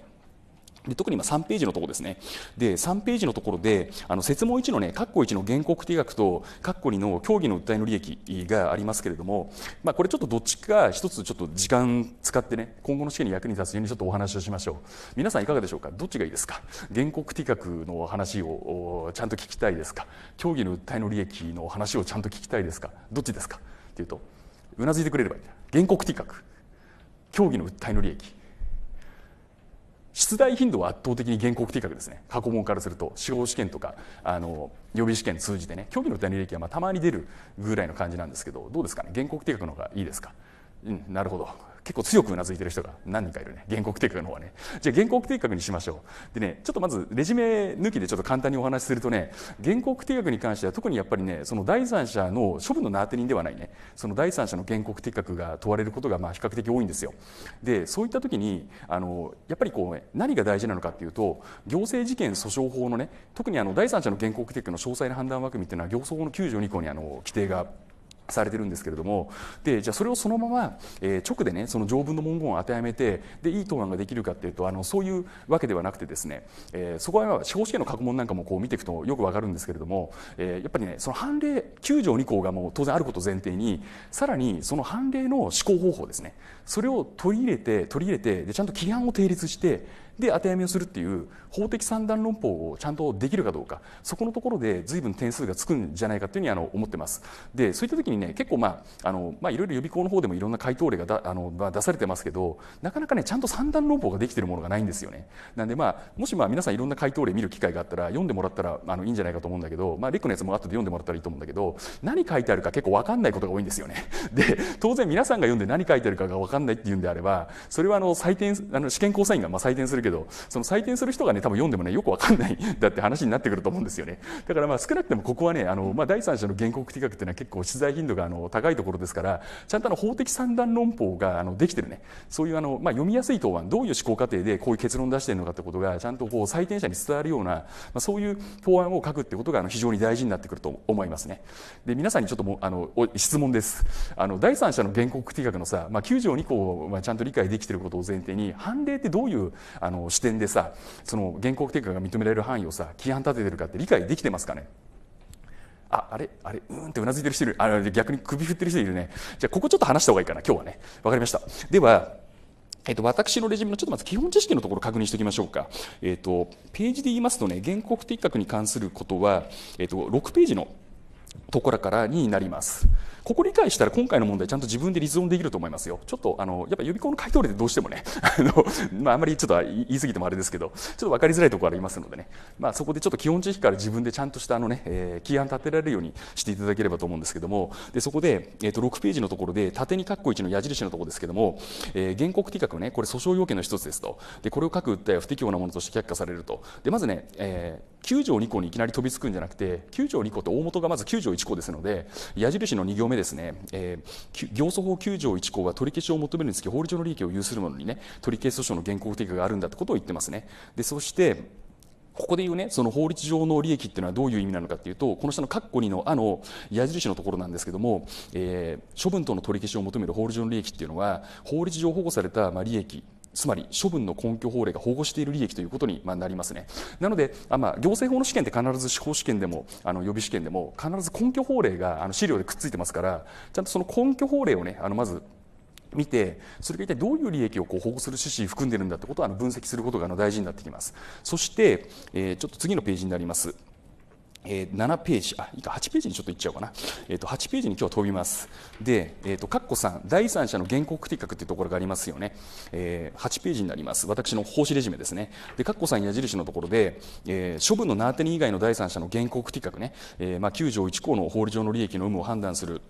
で特に今3ページのところですね。で、3ページのところで、あの、説問1のね、括弧1の原告定額と、括弧2の競技の訴えの利益がありますけれども、まあ、これちょっとどっちか一つちょっと時間使ってね、今後の試験に役に立つようにちょっとお話をしましょう。皆さんいかがでしょうかどっちがいいですか原告定額の話をちゃんと聞きたいですか競技の訴えの利益の話をちゃんと聞きたいですかどっちですかっていうと、うなずいてくれればいい。原告定額、協議の訴えの利益。出題頻度は圧倒的に原告定格ですね過去問からすると司法試験とかあの予備試験通じてね虚偽の代理歴はまあたまに出るぐらいの感じなんですけどどうですかね原告定額の方がいいですかうんなるほど結構強くうなずいてる人が何人かいるね原告定格の方はねじゃあ原告定格にしましょうでねちょっとまずレジュメ抜きでちょっと簡単にお話しするとね原告定格に関しては特にやっぱりねその第三者の処分の名当て人ではないねその第三者の原告定格が問われることがまあ比較的多いんですよでそういった時にあのやっぱりこう、ね、何が大事なのかっていうと行政事件訴訟法のね特にあの第三者の原告定格の詳細な判断枠組みっていうのは行政法の9条2項にあの規定がされてるんですけれどもでじゃあそれをそのまま、えー、直でねその条文の文言を当てはめてでいい答案ができるかっていうとあのそういうわけではなくてですね、えー、そこは司法試験の過去問なんかもこう見ていくとよくわかるんですけれども、えー、やっぱりねその判例9条2項がもう当然あること前提にさらにその判例の思考方法ですねそれを取り入れて取り入れてでちゃんと規範を定立してで当てはめをするっていう法的三段論法をちゃんとできるかどうかそこのところで随分点数がつくんじゃないかというふうにあの思ってます。でそういった時にね結構まああの、まあ、いろいろ予備校の方でもいろんな回答例がだあの、まあ、出されてますけどなかなかねちゃんと三段論法ができてるものがないんですよね。なんでまあもしまあ皆さんいろんな回答例見る機会があったら読んでもらったらあのいいんじゃないかと思うんだけど、まあ、レックのやつも後で読んでもらったらいいと思うんだけど何書いてあるか結構分かんないことが多いんですよね。で当然皆さんが読んで何書いてあるかが分かんないっていうんであればそれはあの採点あの試験構成員がまあ採点するけどけどその採点する人がね多分読んでもねよくわかんないだって話になってくると思うんですよねだからまあ少なくてもここはねあの、まあ、第三者の原告的確っていうのは結構取材頻度があの高いところですからちゃんとあの法的三段論法があのできてるねそういうあの、まあ、読みやすい答案どういう思考過程でこういう結論を出してるのかってことがちゃんとこう採点者に伝わるような、まあ、そういう答案を書くってことがあの非常に大事になってくると思いますねで皆さんにちょっともあの質問ですあの第三者の原告的確のさ、まあ、9条2項をちゃんと理解できてることを前提に判例ってどういうああの視点でさその原告結果が認められる範囲をさ規範立ててるかって理解できてますかねあ、あれあれうーんってうなずいてる人いる。あ逆に首振ってる人いるね。じゃあ、ここちょっと話した方がいいかな、今日はね。わかりました。では、えっと、私のレジュメのちょっとまず基本知識のところ確認しておきましょうか。えっと、ページで言いますとね、原告的確に関することは、えっと、6ページのところからになります。ここ理解したら今回の問題ちゃんと自分で立論できると思いますよ。ちょっとあの、やっぱ予備校の回答例でどうしてもね、あの、まああんまりちょっと言い過ぎてもあれですけど、ちょっと分かりづらいところありますのでね、まあそこでちょっと基本知識から自分でちゃんとしたあのね、えー、起案立てられるようにしていただければと思うんですけども、で、そこで、えっ、ー、と、6ページのところで縦に括弧1の矢印のところですけども、えー、原告規格ね、これ訴訟要件の一つですと。で、これを各訴えは不適応なものとして却下されると。で、まずね、えー9条2項にいきなり飛びつくんじゃなくて9条2項って大元がまず9 9条1項ですので、矢印の2行目ですね、えー、行訴法9条1項は取り消しを求めるにつき、法律上の利益を有するものにね、取り消し訴訟の行不適供があるんだってことを言ってますね。で、そして、ここで言うね、その法律上の利益っていうのはどういう意味なのかっていうと、この下の括弧2のあの矢印のところなんですけども、えー、処分等の取り消しを求める法律上の利益っていうのは、法律上保護されたまあ利益つまり処分の根拠法令が保護している利益ということになりますね。なので、あまあ、行政法の試験って必ず司法試験でもあの予備試験でも必ず根拠法令があの資料でくっついてますからちゃんとその根拠法令をねあのまず見てそれが一体どういう利益をこう保護する趣旨含んでるんだってことをあの分析することがあの大事になってきます。そして、えー、ちょっと次のページになります。え7ページ、あ、いいか、8ページにちょっといっちゃおうかな。えっ、ー、と、8ページに今日飛びます。で、えっ、ー、と、括弧3、第三者の原告的確というところがありますよね。えー、8ページになります。私の奉仕レジュメですね。で、括弧3矢印のところで、えー、処分の名当てに以外の第三者の原告適格ね、えー、まあ、9条1項の法律上の利益の有無を判断する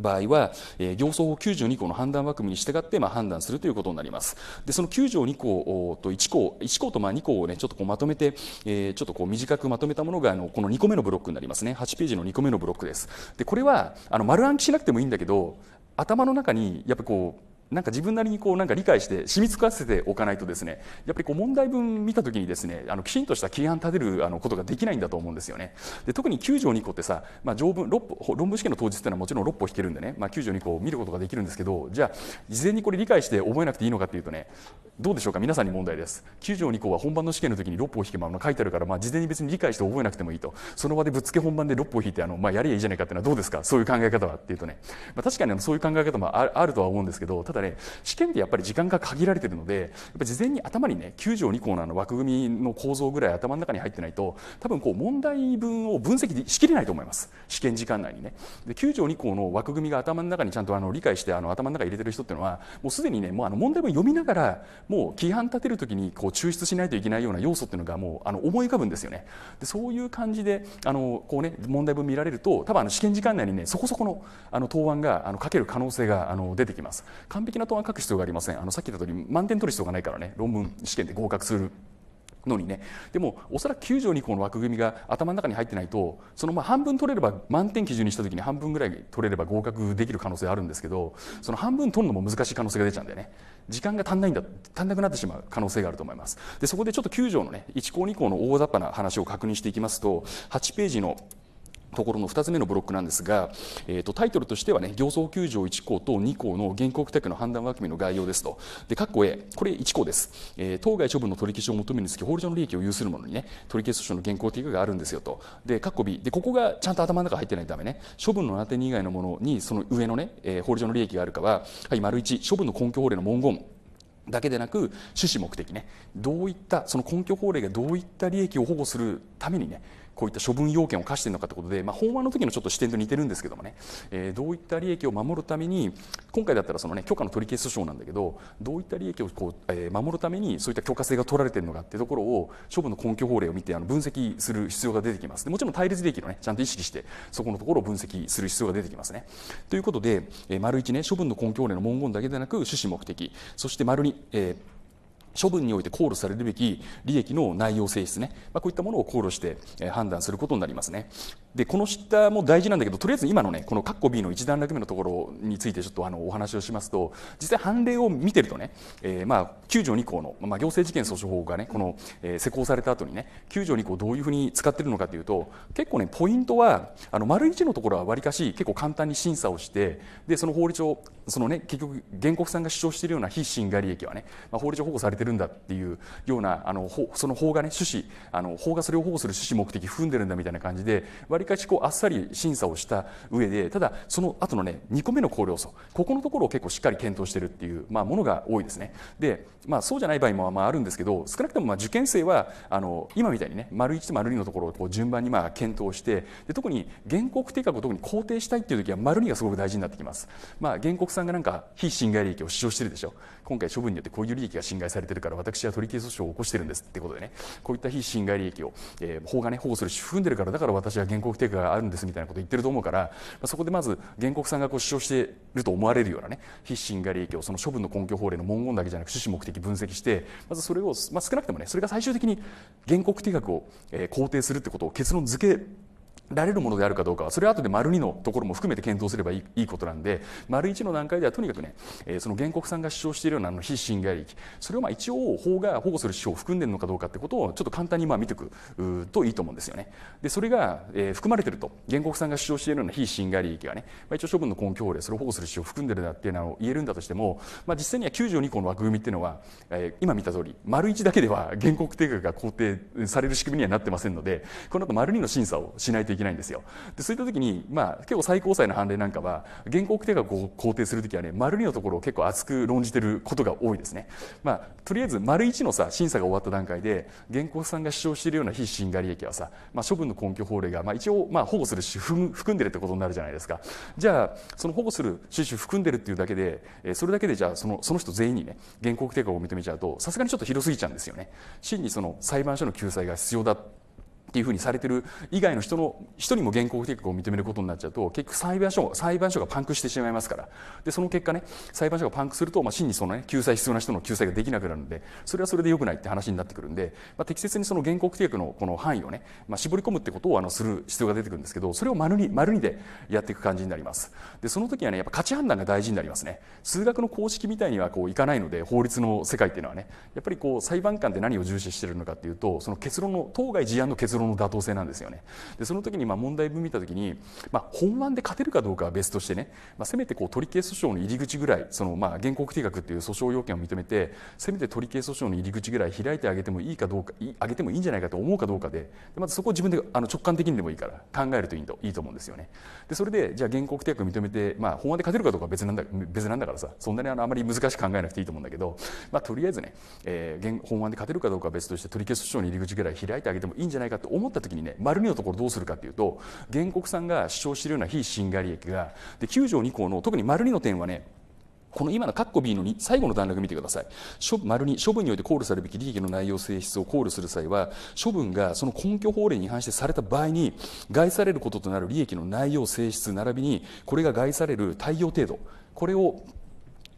場合は、えー、行政法92項の判断枠組みに従って、まあ、判断するということになります。で、その9条2項と1項、1項とまあ2項をね、ちょっとこうまとめて、えー、ちょっとこう短くまとめたものが、あの、この2個目のブロックになりますね。8ページの2個目のブロックです。で、これは、あの、丸暗記しなくてもいいんだけど、頭の中に、やっぱこう、なんか自分なりにこうなんか理解して染みつかせておかないとですねやっぱりこう問題文見た時にですねあのきちんとした規案立てるあのことができないんだと思うんですよねで特に9条2項ってさ、まあ、条文論文試験の当日っていうのはもちろん6歩引けるんでね、まあ、9条2項を見ることができるんですけどじゃあ事前にこれ理解して覚えなくていいのかっていうとねどうでしょうか皆さんに問題です9条2項は本番の試験の時に6歩引けば書いてあるから、まあ、事前に別に理解して覚えなくてもいいとその場でぶっつけ本番で6歩引いてあの、まあ、やりゃいいじゃないかっていうのはどうですかそういう考え方はっていうとね、まあ、確かにそういう考え方もあるとは思うんですけどただたね試験ってやっぱり時間が限られてるのでやっぱ事前に頭にね9条2項のあの枠組みの構造ぐらい頭の中に入ってないと多分こう問題文を分析しきれないと思います試験時間内にね。で9条2項の枠組みが頭の中にちゃんとあの理解してあの頭の中に入れてる人っていうのはもうすでにねもうあの問題文読みながらもう規範立てる時にこう抽出しないといけないような要素っていうのがもうあの思い浮かぶんですよね。でそういう感じであのこう、ね、問題文見られると多分あの試験時間内にねそこそこのあの答案があの書ける可能性があの出てきます。完璧な答案書く必要がありませんあのさっき言った通り満点取る必要がないからね論文試験で合格するのにねでもおそらく9条2項の枠組みが頭の中に入ってないとそのまあ半分取れれば満点基準にした時に半分ぐらい取れれば合格できる可能性あるんですけどその半分取るのも難しい可能性が出ちゃうんだよね時間が足んないんだ足んなくなってしまう可能性があると思いますでそこでちょっと9条のね1項2項の大雑把な話を確認していきますと8ページのところの2つ目のブロックなんですが、えー、とタイトルとしてはね行走9条1項と2項の原告宅の判断枠組みの概要ですとで括弧 A これ1項です、えー、当該処分の取り消しを求めるにつき法律上の利益を有するものにね取り消し訴訟の原稿提供があるんですよとで括弧 B でここがちゃんと頭の中入ってないためね処分の当てに以外のものにその上のね、えー、法律上の利益があるかは、はい、丸1処分の根拠法令の文言だけでなく趣旨目的ねどういったその根拠法令がどういった利益を保護するためにねこういった処分要件を課しているのかということで、まあ、法案の時のちょっと視点と似てるんですけどもね、えー、どういった利益を守るために今回だったらその、ね、許可の取り消し訴訟なんだけどどういった利益をこう、えー、守るためにそういった許可制が取られているのかっていうところを処分の根拠法令を見てあの分析する必要が出てきますもちろん対立利益の、ね、ちゃんと意識してそこのところを分析する必要が出てきますね。ということで、えー、丸1ね処分の根拠法令の文言だけでなく趣旨目的そして丸2、えー処分において考慮されるべき利益の内容性質ね、まあ、こういったものを考慮して判断することになりますねでこの下も大事なんだけどとりあえず今のねこの括弧 B の1段落目のところについてちょっとあのお話をしますと実際判例を見てるとね、えー、まあ9条2項の、まあ、行政事件訴訟法がねこの、えー、施行された後にね9条2項どういうふうに使ってるのかというと結構ねポイントはあの丸1のところはわりかし結構簡単に審査をしてでその法律をそのね結局原告さんが主張しているような非侵害利益はね、まあ、法律上保護されてるんだっていうようなあのその法がね趣旨あの法がそれを保護する趣旨目的踏んでるんだみたいな感じでわりかしこうあっさり審査をした上でただその後のね2個目の考慮素ここのところを結構しっかり検討してるっていう、まあ、ものが多いですねで、まあ、そうじゃない場合もまああるんですけど少なくともまあ受験生はあの今みたいにね丸1と丸2のところをこう順番にまあ検討してで特に原告定額を特に肯定したいっていう時は丸2がすごく大事になってきます。まあ、原告さんがなんか非侵害利益を主張してるでしょ今回処分によってこういう利益が侵害されてるから私は取り消し訴訟を起こしてるんですってことでねこういった非侵害利益を、えー、法がね保護するし含んでるからだから私は原告定価があるんですみたいなこと言ってると思うから、まあ、そこでまず原告さんがこう主張してると思われるようなね非侵害利益をその処分の根拠法令の文言だけじゃなく趣旨目的分析してまずそれを、まあ、少なくともねそれが最終的に原告定額を、えー、肯定するってことを結論付けられるものであるかどうかはそれは後で丸二のところも含めて検討すればいいいいことなんで丸一の段階ではとにかくね、えー、その原告さんが主張しているようなあの非侵害利益、それをまあ一応法が保護する主張を含んでるのかどうかってことをちょっと簡単にまあ見ていくといいと思うんですよねでそれが、えー、含まれてると原告さんが主張しているような非侵害利益がね、まあ、一応処分の根拠法でそれを保護する主張を含んでるなっていうのを言えるんだとしても、まあ、実際には92項の枠組みっていうのは、えー、今見た通り丸一だけでは原告定額が肯定される仕組みにはなってませんのでこの後丸二の審査をしないといけないいけないんですよ。でそういった時に、まあ、結構最高裁の判例なんかは原告手がこう肯定する時はね丸2のところを結構厚く論じてることが多いですね。まあ、とりあえず丸1のさ審査が終わった段階で原告さんが主張しているような非侵害利益はさ、まあ、処分の根拠法令が、まあ、一応、まあ、保護する種含んでるってことになるじゃないですか。じゃあその保護する種々含んでるっていうだけで、えそれだけでじゃあそのその人全員にね原告手がを認めちゃうとさすがにちょっと広すぎちゃうんですよね。真にその裁判所の救済が必要だっていうふうにされてる以外の人の人にも原告結果を認めることになっちゃうと結局裁判所裁判所がパンクしてしまいますからでその結果ね裁判所がパンクすると、まあ、真にその、ね、救済必要な人の救済ができなくなるのでそれはそれで良くないって話になってくるんで、まあ、適切にその原告提供のこの範囲をね、まあ、絞り込むってことをあのする必要が出てくるんですけどそれを丸に丸にでやっていく感じになりますでその時はねやっぱ価値判断が大事になりますね数学の公式みたいにはこういかないので法律の世界っていうのはねやっぱりこう裁判官って何を重視してるのかっていうとその結論の当該事案の結論論の妥当性なんですよね。でその時にまあ問題文見た時に、まあ、本案で勝てるかどうかは別としてね、まあ、せめてこう取り消し訴訟の入り口ぐらいそのまあ原告定額っていう訴訟要件を認めてせめて取り消し訴訟の入り口ぐらい開いてあげてもいいかどうかい上げてもいいんじゃないかと思うかどうかででまずそこを自分であの直感的にでもいいから考えるといいといいと思うんですよね。でそれでじゃあ原告定額認めて、まあ、本案で勝てるかどうかは別なんだ別なんだからさそんなにあのあまり難しく考えなくていいと思うんだけど、まあ、とりあえずね、えー、本案で勝てるかどうかは別として取り消し訴訟の入り口ぐらい開いてあげてもいいんじゃないかとと思った時にね丸2のところどうするかっていうと原告さんが主張しているような非侵害利益がで9条2項の特に丸2の点はねこの今のカッコ B の2最後の段落見てください丸2処分において考慮されるべき利益の内容性質を考慮する際は処分がその根拠法令に違反してされた場合に害されることとなる利益の内容性質並びにこれが害される対応程度これを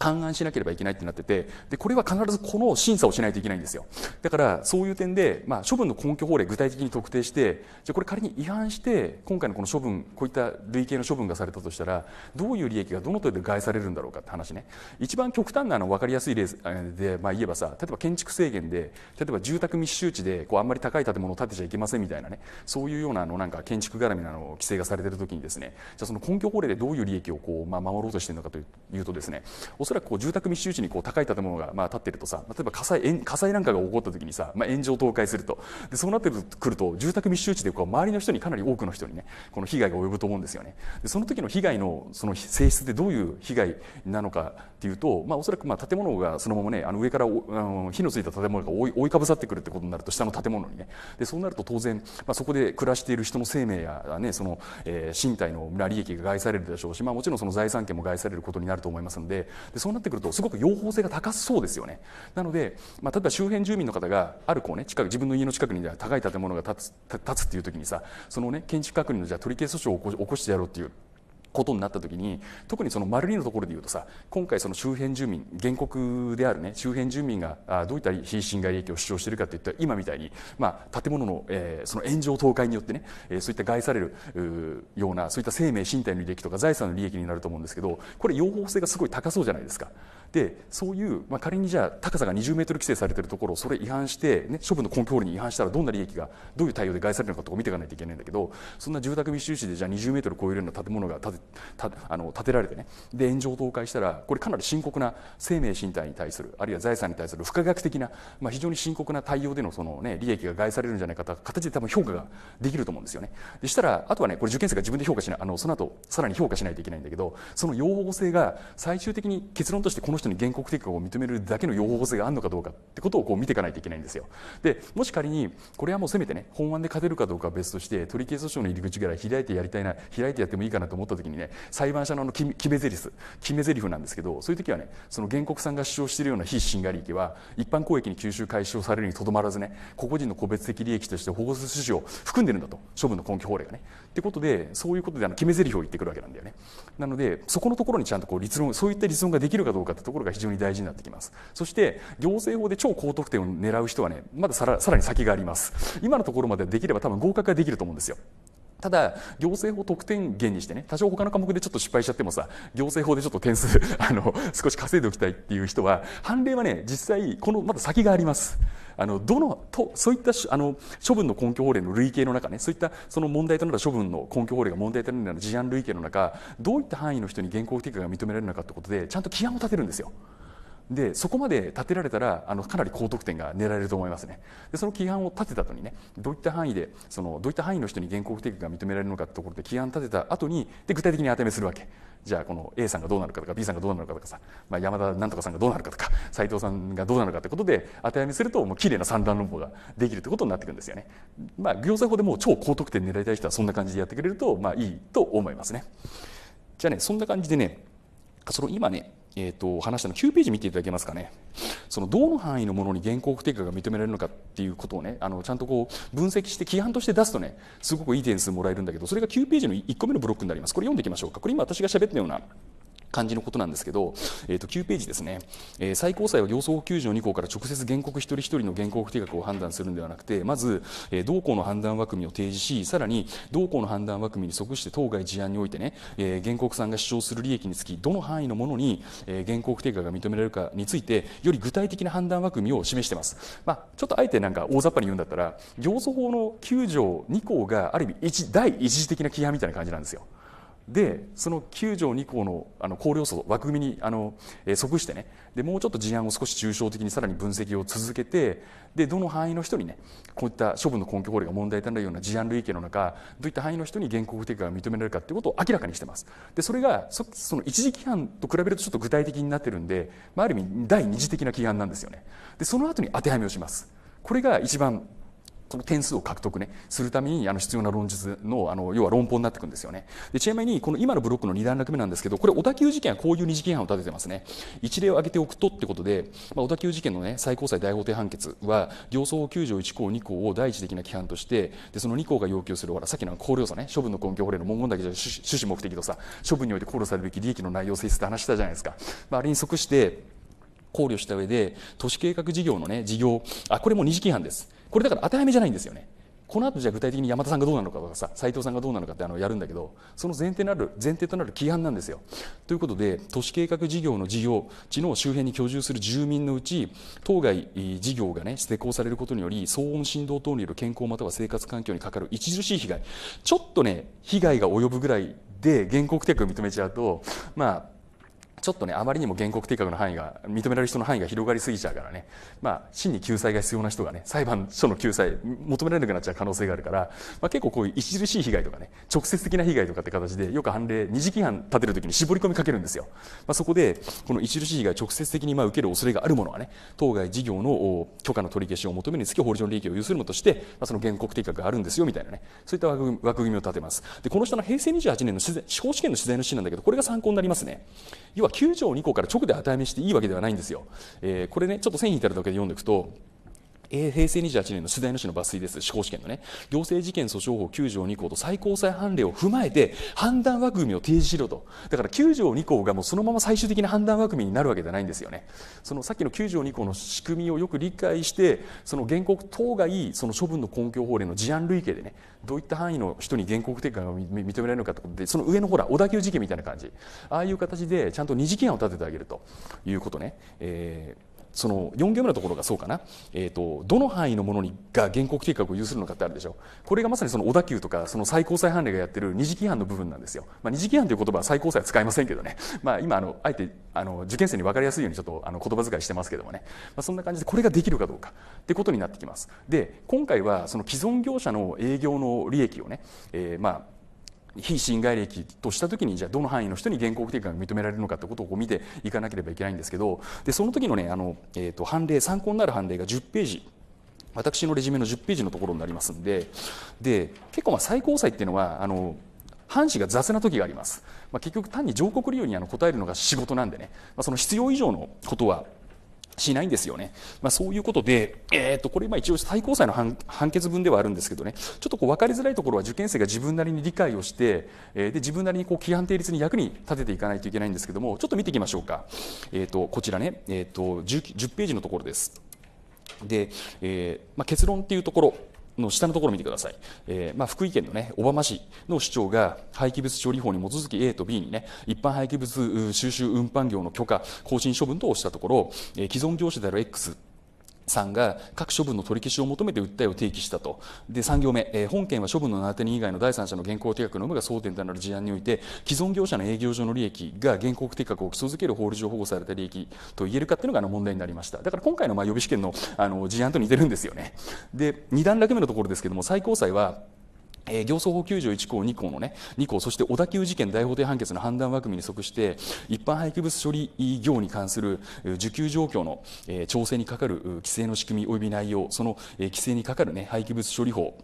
勘案しなければいけないってなってて、で、これは必ずこの審査をしないといけないんですよ。だから、そういう点で、まあ、処分の根拠法令具体的に特定して、じゃこれ仮に違反して、今回のこの処分、こういった類型の処分がされたとしたら、どういう利益がどの程度害されるんだろうかって話ね。一番極端なの分かりやすい例で、まあ、言えばさ、例えば建築制限で、例えば住宅密集地で、こう、あんまり高い建物を建てちゃいけませんみたいなね、そういうような、あの、なんか建築絡みなの規制がされてる時にですね、じゃその根拠法令でどういう利益をこう、まあ、守ろうとしてるのかというとですね、そらくこう住宅密集地にこう高い建物がまあ建っているとさ例えば火災火災なんかが起こった時にさ、まあ、炎上倒壊するとでそうなってくると住宅密集地でこう周りの人にかなり多くの人にねこの被害が及ぶと思うんですよねでその時の被害のその性質でどういう被害なのかというと、まあ、おそらくまあ建物がそのままねあの上からあの火のついた建物が覆いいかぶさってくるってことになると下の建物にねでそうなると当然、まあ、そこで暮らしている人の生命や、ね、その、えー、身体の利益が害されるでしょうし、まあ、もちろんその財産権も害されることになると思いますのででそうなってくるとすごく養蜂性が高そうですよねなので、まあ、例えば周辺住民の方があるこう、ね、近く自分の家の近くに高い建物が建つ建つっていう時にさその、ね、建築確認のじゃ取り消し訴訟を起こしてやろうっていうことになった時に特にその丸2のところで言うとさ今回その周辺住民原告であるね周辺住民がどういった非侵害利益を主張しているかといったら今みたいに、まあ、建物の,、えー、その炎上倒壊によってね、えー、そういった害されるようなそういった生命身体の利益とか財産の利益になると思うんですけどこれ養蜂性がすごい高そうじゃないですか。でそういう、まあ、仮にじゃあ高さが20メートル規制されてるところをそれ違反して、ね、処分の根拠法に違反したらどんな利益がどういう対応で害されるのかとか見ていかないといけないんだけどそんな住宅密集地でじゃあ20メートル超えるような建物が建てたあの建てられてねで炎上倒壊したらこれかなり深刻な生命身体に対するあるいは財産に対する不可逆的な、まあ、非常に深刻な対応でのその、ね、利益が害されるんじゃないかと形で多分評価ができると思うんですよね。でしたらあとはねこれ受験生が自分で評価しないあのその後さらに評価しないといけないんだけどその要望性が最終的に結論としてこの人に原告適回を認めるだけの要護性があるのかどうかってことをこう見ていかないといけないんですよ。でもし仮にこれはもうせめてね本案で勝てるかどうかは別として取り消し訴訟の入り口ぐらい開いてやりたいな開いてやってもいいかなと思った時にね裁判所のあの決め決め台詞決め台詞なんですけどそういう時はねその原告さんが主張しているような非侵害利益は一般公益に吸収解消されるにとどまらずね個々人の個別的利益として保護する趣旨を含んでるんだと処分の根拠法令がねってことでそういうことであの決め台詞を言ってくるわけなんだよねなのでそこのところにちゃんとこう立論そういった立論ができるかどうかってところが非常に大事になってきますそして行政法で超高得点を狙う人はねまださらさらに先があります今のところまでできれば多分合格ができると思うんですよただ行政法得点源にしてね多少他の科目でちょっと失敗しちゃってもさ行政法でちょっと点数 あの少し稼いでおきたいっていう人は判例はね実際このまだ先があります。あのどのとそういったあの処分の根拠法令の類型の中ねそういったその問題となる処分の根拠法令が問題となる事案類型の中どういった範囲の人に現行適格が認められるのかってことでちゃんと規案を立てるんですよ。でそこまで立てられたらあのかなり高得点が狙えると思いますねでその規範を立てた後にねどういった範囲でそのどういった範囲の人に原告提供が認められるのかってところで規範立てた後にで具体的に当てめするわけじゃあこの A さんがどうなるかとか B さんがどうなるかとかさ、まあ、山田なんとかさんがどうなるかとか斎藤さんがどうなるかってことで当てはめするともう綺麗な三段論法ができるってことになってくるんですよねまあ行政法でも超高得点狙いたい人はそんな感じでやってくれるとまあいいと思いますねじゃあねそんな感じでねその今ねえーと、話したの9ページ見ていただけますかねそのどの範囲のものに現行不定価が認められるのかっていうことをねあのちゃんとこう分析して規範として出すとねすごくいい点数もらえるんだけどそれが9ページの1個目のブロックになりますこれ読んでいきましょうかこれ今私が喋ったような感じのことなんですけど、えー、と9ページですね、えー、最高裁は行政法9条2項から直接原告一人一人の原告不定額を判断するのではなくてまず、えー、同項の判断枠組みを提示しさらに同項の判断枠組みに即して当該事案においてね、えー、原告さんが主張する利益につきどの範囲のものに、えー、原告不定額が認められるかについてより具体的な判断枠組みを示してます、まあ、ちょっとあえてなんか大雑把に言うんだったら行政法の9条2項がある意味一第一次的な規範みたいな感じなんですよ。でその9条2項のあの考慮素枠組みにあの、えー、即してねでもうちょっと事案を少し抽象的にさらに分析を続けてでどの範囲の人にねこういった処分の根拠法令が問題となるような事案類型の中どういった範囲の人に原告不適格が認められるかということを明らかにしてますでそれがその一時規範と比べるとちょっと具体的になってるんで、まあ、ある意味第二次的な規範なんですよねでその後に当てはめをしますこれが一番その点数を獲得ね、するためにあの必要な論述の、あの、要は論法になってくんですよね。で、ちなみに、この今のブロックの二段落目なんですけど、これ、小田急事件はこういう二次規範を立ててますね。一例を挙げておくとってことで、まあ、小田急事件のね、最高裁大法廷判決は、行法9条1項2項を第一的な規範として、で、その2項が要求する、ほら、さっきの考慮さね、処分の根拠法令の文言だけじゃ趣旨目的とさ、処分において考慮されるべき利益の内容性質って話したじゃないですか。まあ、あれに即して、考慮した上で、都市計画事業のね、事業、あ、これも二次規範です。これだから当てはめじゃないんですよねこの後じゃあ具体的に山田さんがどうなのかとかさ斎藤さんがどうなのかってあのやるんだけどその前提なる前提となる規範なんですよ。ということで都市計画事業の事業地の周辺に居住する住民のうち当該事業がね施行されることにより騒音振動等による健康または生活環境にかかる著しい被害ちょっとね被害が及ぶぐらいで原告テッを認めちゃうとまあちょっとね、あまりにも原告定額の範囲が、認められる人の範囲が広がりすぎちゃうからね、まあ、真に救済が必要な人がね、裁判所の救済、求められなくなっちゃう可能性があるから、まあ、結構こういう著しい被害とかね、直接的な被害とかって形で、よく判例、二次規範立てるときに絞り込みかけるんですよ。まあ、そこで、この著しい被害直接的にまあ受ける恐れがあるものはね、当該事業の許可の取り消しを求めにつき法律上の利益を有するものとして、まあ、その原告定額があるんですよ、みたいなね、そういった枠組みを立てます。で、この下の平成28年の司法試験の取材のシーンなんだけど、これが参考になりますね。要は9条2項から直で値えしていいわけではないんですよ。えー、これねちょっと線引いてあるだけで読んでいくと平成28年の取材主の抜粋です司法試験のね行政事件訴訟法9条2項と最高裁判例を踏まえて判断枠組みを提示しろとだから9条2項がもうそのまま最終的な判断枠組みになるわけじゃないんですよねそのさっきの9条2項の仕組みをよく理解してその原告いい、その処分の根拠法令の事案類型でねどういった範囲の人に原告撤回が認められるのかってことでその上のほら小田急事件みたいな感じああいう形でちゃんと二次規案を立ててあげるということね、えーその4行目のところがそうかな、えーと、どの範囲のものにが原告計画を有するのかってあるでしょこれがまさにその小田急とかその最高裁判例がやってる二次規範の部分なんですよ、まあ、二次規範という言葉は最高裁は使いませんけどね、まあ、今あのあえてあの受験生に分かりやすいようにちょっとあの言葉遣いしてますけどもね、まあ、そんな感じでこれができるかどうかってことになってきますで今回はその既存業者の営業の利益をね、えー、まあ非侵害歴とした時にじゃあどの範囲の人に原告的が認められるのかってことをこう見ていかなければいけないんですけどでその時のねあの、えー、と判例参考になる判例が10ページ私のレジュメの10ページのところになりますんでで結構まあ最高裁っていうのはあの半紙が雑な時があります、まあ、結局単に上告理由にあの答えるのが仕事なんでね、まあ、その必要以上のことはしないんですよね。まあ、そういうことで、えー、っと、これ、まあ、一応最高裁の判決文ではあるんですけどね、ちょっとこう分かりづらいところは受験生が自分なりに理解をして、えー、で、自分なりにこう規範定立に役に立てていかないといけないんですけども、ちょっと見ていきましょうか。えー、っと、こちらね、えっと10、10ページのところです。で、えーまあ、結論っていうところの下のところを見てください。えー、まあ、福井県のね、小浜市の市長が廃棄物処理法に基づき A と B にね、一般廃棄物収集運搬業の許可、更新処分としたところ、えー、既存業者である X さんが各処分の取り消しを求めて訴えを提起したとで3行目、えー、本件は処分の7点以外の第三者の現行定額の有無が争点となる事案において既存業者の営業所の利益が原告定額を基礎づける法律上保護された利益と言えるかっていうのがあの問題になりましただから今回のまあ予備試験のあの事案と似てるんですよねで2段落目のところですけども最高裁はえー、行政法91項2項のね2項そして小田急事件大法廷判決の判断枠組みに即して一般廃棄物処理業に関する受給状況の、えー、調整にかかる規制の仕組み及び内容その、えー、規制にかかる、ね、廃棄物処理法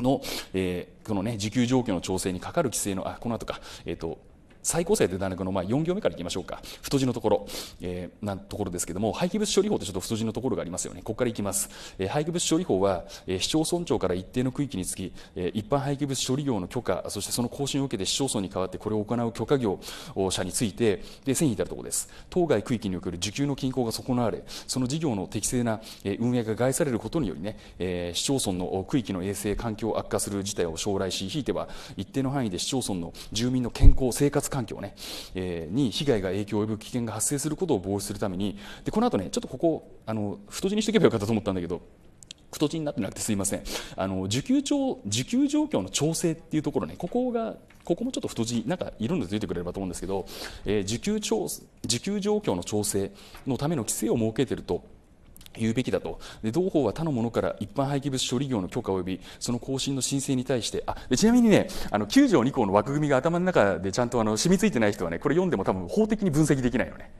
の、えー、このね、受給状況の調整にかかる規制の、あ、この後か、えっ、ー、と、最高裁でいう段のまあ4行目からいきましょうか太字のところ、えー、なところですけども廃棄物処理法ってちょっと太字のところがありますよねここからいきます、えー、廃棄物処理法は、えー、市町村長から一定の区域につき、えー、一般廃棄物処理業の許可そしてその更新を受けて市町村に代わってこれを行う許可業者についてで線引いるところです当該区域における受給の均衡が損なわれその事業の適正な運営が害されることによりね、えー、市町村の区域の衛生環境を悪化する事態を将来しひいては一定の範囲で市町村の住民の健康生活環境ね、えー、に被害が影響を及ぶ危険が発生することを防止するためにでこの後ねちょっとここあの太字にしておけばよかったと思ったんだけど太字になってなくてすいませんあの受給調受給状況の調整っていうところねここがここもちょっと太字なんか色ろんなついてくれればと思うんですけど、えー、受給調受給状況の調整のための規制を設けてると言うべきだとで同法は他の者から一般廃棄物処理業の許可及びその更新の申請に対してあでちなみにねあの9条2項の枠組みが頭の中でちゃんとあの染みついてない人はねこれ読んでも多分法的に分析できないよね。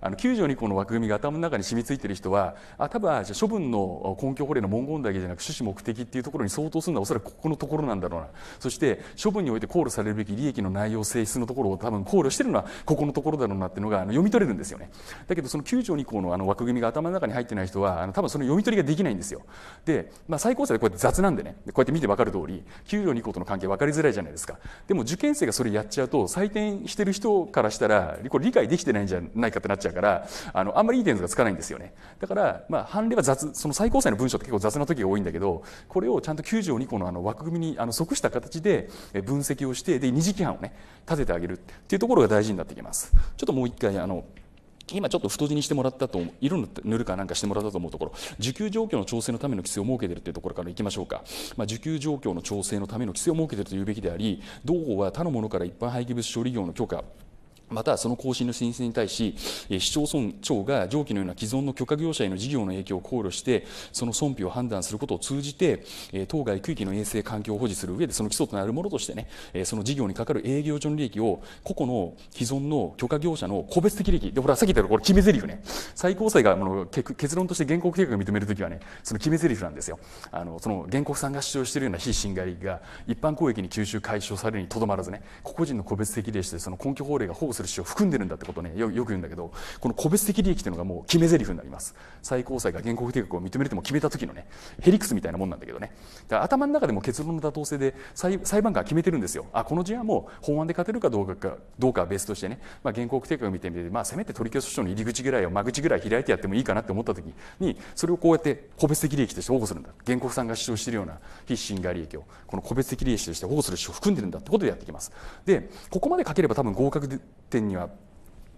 あの9条2項の枠組みが頭の中に染みついている人はあ多分じゃ処分の根拠法令の文言だけじゃなく趣旨目的っていうところに相当するのはおそらくここのところなんだろうなそして処分において考慮されるべき利益の内容性質のところを多分考慮してるのはここのところだろうなっていうのが読み取れるんですよねだけどその9条2項のあの枠組みが頭の中に入ってない人はあの多分その読み取りができないんですよで、まあ、最高裁でこうやって雑なんでねこうやって見て分かる通り9条2項との関係分かりづらいじゃないですかでも受験生がそれやっちゃうと採点してる人からしたらこれ理解できてないんじゃないかってなっちゃうゃから、あの、あんまりいい点数がつかないんですよね。だから、まあ、判例は雑、その最高裁の文章って結構雑な時が多いんだけど、これをちゃんと9条2項のあの枠組みにあの即した形で分析をして、で、二次規範をね、立ててあげるっていうところが大事になってきます。ちょっともう一回、あの、今ちょっと太字にしてもらったと色塗るかなんかしてもらったと思うところ受給状況の調整のための規制を設けているというところからいきましょうか、まあ、受給状況の調整のための規制を設けているというべきであり同法は他のものから一般廃棄物処理業の許可またその更新の申請に対し、市町村長が上記のような既存の許可業者への事業の影響を考慮して、その損否を判断することを通じて、当該区域の衛生環境を保持する上で、その基礎となるものとしてね、その事業にかかる営業所の利益を、個々の既存の許可業者の個別的利益、で、ほら、さっき言ったこれ決め台詞ね。最高裁がも結論として原告計画を認めるときはね、その決め台詞なんですよ。あの、その原告さんが主張しているような非侵害が一般公益に吸収解消されるにとどまらずね、個々人の個別的例して、その根拠法令が法護する主を含んでるんだってことねよく言うんだけどこの個別的利益というのがもう決め台詞になります最高裁が原告定額を認めるとも決めた時のねヘリクスみたいなもんなんだけどねだから頭の中でも結論の妥当性で裁判官は決めてるんですよあこの事案も法案で勝てるかどうかかどうかは別としてね、まあ、原告定額を見てみて、まあ、せめて取り消し訴訟の入り口ぐらいを間口ぐらい開いてやってもいいかなって思った時にそれをこうやって個別的利益として保護するんだ原告さんが主張しているような非侵が利益をこの個別的利益として保護する主を含んでるんだってことでやってきますでここまで書ければ多分合格点には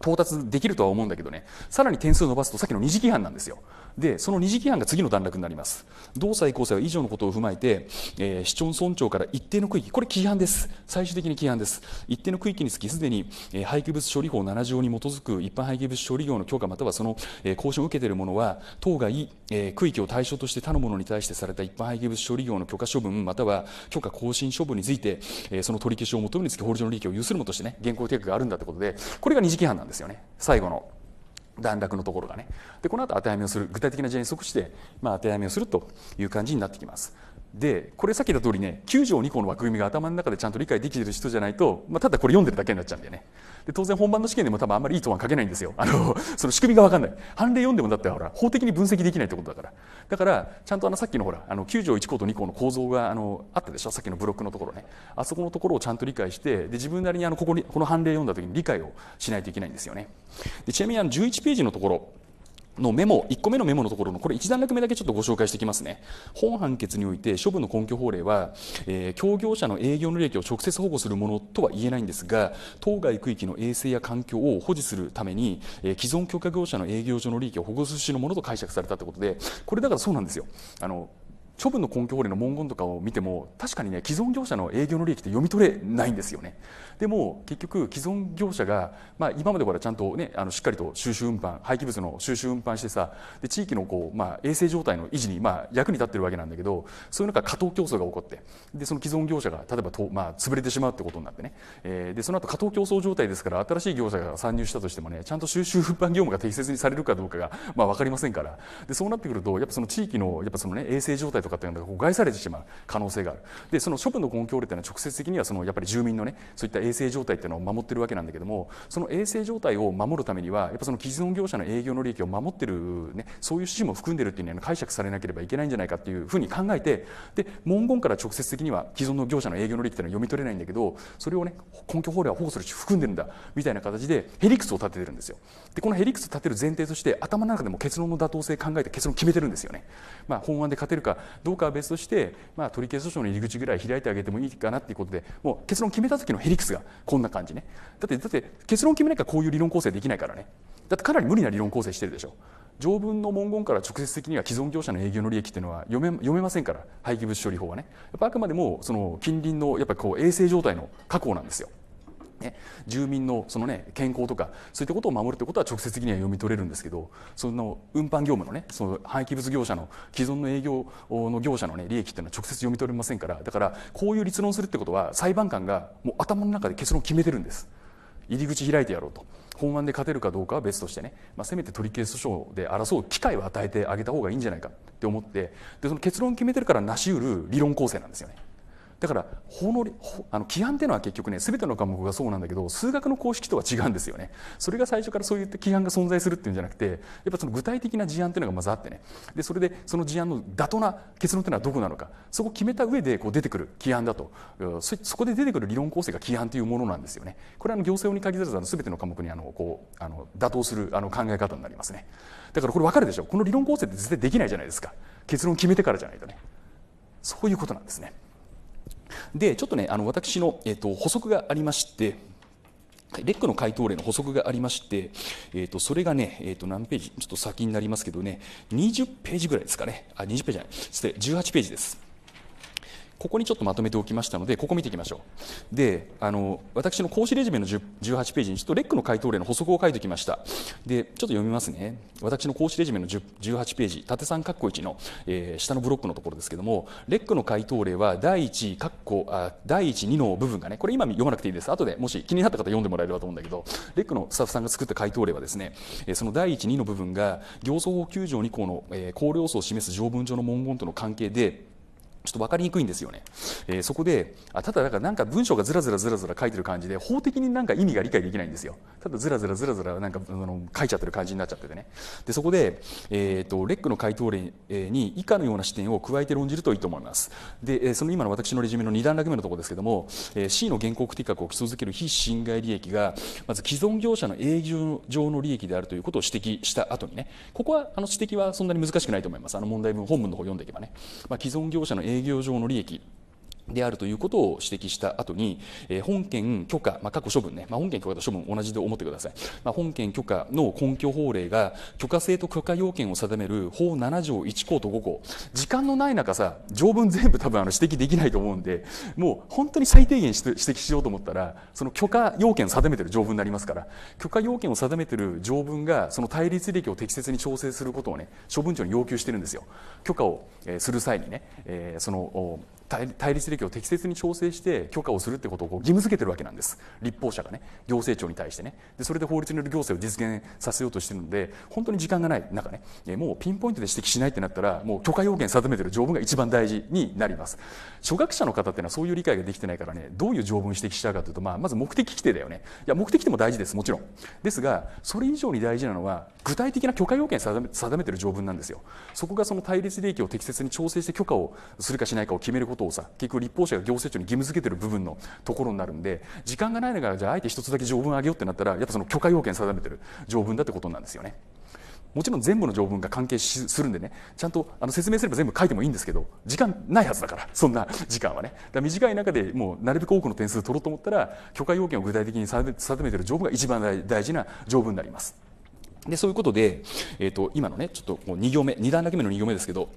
到達できるとは思うんだけどね、さらに点数伸ばすとさっきの二次規範なんですよ。で、その二次規範が次の段落になります。同最高裁は以上のことを踏まえて、えー、市町村長から一定の区域、これ規範です。最終的に規範です。一定の区域につき、すでに、えー、廃棄物処理法7条に基づく一般廃棄物処理業の許可、またはその、えー、交渉を受けているのは、当該、えー、区域を対象として他の者に対してされた一般廃棄物処理業の許可処分、または許可更新処分について、えー、その取り消しを求めにつき法律の利益を有するものとしてね、現行計約があるんだということで、これが二次規範なんです。ですよね最後の段落のところがねでこの後当てはめをする具体的な事例に即して、まあ、当てはめをするという感じになってきますでこれさっき言った通りね9条2項の枠組みが頭の中でちゃんと理解できてる人じゃないと、まあ、ただこれ読んでるだけになっちゃうんだよねで当然本番の試験でも多分あんまりいい答案書けないんですよあの その仕組みが分かんない判例読んでもだってほら法的に分析できないってことだからだからちゃんとあのさっきのほらあの9条1項と2項の構造があのあったでしょさっきのブロックのところねあそこのところをちゃんと理解してで自分なりにあのここにこの判例読んだ時に理解をしないといけないんですよねでちなみにあの11ページのところのメモ1個目のメモのところのこれ1段落目だけちょっとご紹介していきますね本判決において処分の根拠法令は、えー、協業者の営業の利益を直接保護するものとは言えないんですが当該区域の衛生や環境を保持するために、えー、既存許可業者の営業所の利益を保護する種のものと解釈されたということでこれだからそうなんですよあの処分の根拠法令の文言とかを見ても確かにね既存業者の営業の利益って読み取れないんですよねでも結局既存業者が、まあ、今までからちゃんと、ね、あのしっかりと収集運搬廃棄物の収集運搬してさで地域のこう、まあ、衛生状態の維持に、まあ、役に立ってるわけなんだけどそういう中過当競争が起こってでその既存業者が例えばと、まあ、潰れてしまうってことになってね、えー、でその後過当競争状態ですから新しい業者が参入したとしてもねちゃんと収集運搬業務が適切にされるかどうかが、まあ、分かりませんからでそうなってくるとやっぱその地域のやっぱその、ね、衛生状態とかっていうのがこう害されてしまう可能性があるでその処分の根拠をていうのは直接的にはそのやっぱり住民のねそういった衛衛生状態っていうのを守ってるわけなんだけどもその衛生状態を守るためにはやっぱその既存業者の営業の利益を守ってる、ね、そういう指示も含んでるっていうのは解釈されなければいけないんじゃないかっていうふうに考えてで文言から直接的には既存の業者の営業の利益っていうのは読み取れないんだけどそれをね根拠法令は保護するし含んでるんだみたいな形でヘリクスを立ててるんですよ。でこのヘリクス立てる前提として頭の中でも結論の妥当性考えて結論決めてるんですよね。まあ、本案で勝てるかどうかは別として、まあ、取り消し訴訟の入り口ぐらい開いてあげてもいいかなっていうことでもう結論決めた時のヘリクスですがこんな感じねだってだって結論決めなきゃこういう理論構成できないからねだってかなり無理な理論構成してるでしょ条文の文言から直接的には既存業者の営業の利益っていうのは読め読めませんから廃棄物処理法はねやっぱあくまでもその近隣のやっぱこう衛生状態の確保なんですよね、住民のその、ね、健康とかそういったことを守るということは直接的には読み取れるんですけどその運搬業務の,、ね、その廃棄物業者の既存の営業の業者の、ね、利益っていうのは直接読み取れませんからだからこういう立論するってことは裁判官がもう頭の中で結論を決めてるんです。入り口開いてやろうと本案で勝てるかどうかは別としてね、まあ、せめて取り消し訴訟で争う機会を与えてあげた方がいいんじゃないかって思ってでその結論を決めてるからなし得る理論構成なんですよね。だから法のあの規範っていうのは結局ね全ての科目がそうなんだけど数学の公式とは違うんですよね。それが最初からそういった規範が存在するっていうんじゃなくてやっぱその具体的な事案っていうのがまずあってねでそれでその事案の妥当な結論っていうのはどこなのかそこを決めた上でこう出てくる規範だとそこで出てくる理論構成が規範というものなんですよね。これは行政法に限らず全ての科目にあのこうあの妥当するあの考え方になりますね。だからこれ分かるでしょこの理論構成って絶対できないじゃないですか結論決めてからじゃないとねそういうことなんですね。でちょっとねあの私の、えーと、補足がありましてレックの回答例の補足がありまして、えー、とそれがね、えー、と何ページ、ちょっと先になりますけどね、20ページぐらいですかね、あ20ページじゃない、18ページです。ここにちょっとまとめておきましたのでここ見ていきましょうであの私の講師レジュメの18ページにちょっとレックの回答例の補足を書いておきましたでちょっと読みますね私の講師レジュメの18ページ縦3括弧1の、えー、下のブロックのところですけどもレックの回答例は第1括弧あ第1 2の部分がねこれ今読まなくていいです後でもし気になった方読んでもらえればと思うんだけどレックのスタッフさんが作った回答例はですね、えその第1 2の部分が行走法9条2項の、えー、考量素を示す条文上の文言との関係でちょっと分かりにくいんですよね。えー、そこであただだからなんか文章がずらずらずらずら書いてる感じで法的になんか意味が理解できないんですよ。ただずらずらずらずらなんかあの書いちゃってる感じになっちゃっててね。でそこで、えーと、レックの回答例に以下のような視点を加えて論じるといいと思います。でその今の私のレジュメの2段落目のところですけども、えー、C の原告的確を基礎づける非侵害利益がまず既存業者の営業上の利益であるということを指摘した後にねここはあの指摘はそんなに難しくないと思います。あの問題文本文の方読んでいけばね。まあ、既存業者の営業上の利益であるということを指摘した後に、えー、本件許可、まあ、過去処分ね、まあ、本件許可と処分同じで思ってください、まあ、本件許可の根拠法令が許可制と許可要件を定める法7条1項と5項時間のない中さ条文全部多分あの指摘できないと思うんでもう本当に最低限指摘しようと思ったらその許可要件を定めてる条文になりますから許可要件を定めてる条文がその対立利益を適切に調整することをね処分庁に要求してるんですよ許可をする際にね、えー、その対立歴を適切に調整して許可をするってことを義務付けてるわけなんです立法者がね行政庁に対してねでそれで法律による行政を実現させようとしてるので本当に時間がない中ねもうピンポイントで指摘しないってなったらもう許可要件定めてる条文が一番大事になります初学者の方っていうのはそういう理解ができてないからねどういう条文を指摘したかというと、まあ、まず目的規定だよねいや目的でも大事ですもちろんですがそれ以上に大事なのは具体的な許可要件定めてる条文なんですよそこがその対立利益を適切に調整して許可をするかしないかを決めることことをさ結局立法者が行政庁に義務付けてる部分のところになるんで時間がないからじゃああえて一つだけ条文上げようってなったらやっぱその許可要件定めてる条文だってことなんですよね。もちろん全部の条文が関係するんでねちゃんとあの説明すれば全部書いてもいいんですけど時間ないはずだからそんな時間はねだ短い中でもうなるべく多くの点数取ろうと思ったら許可要件を具体的に定めてる条文が一番大事な条文になります。でそういうことで、えーと、と今のねちょっとこう2行目2段だけ目の2行目ですけど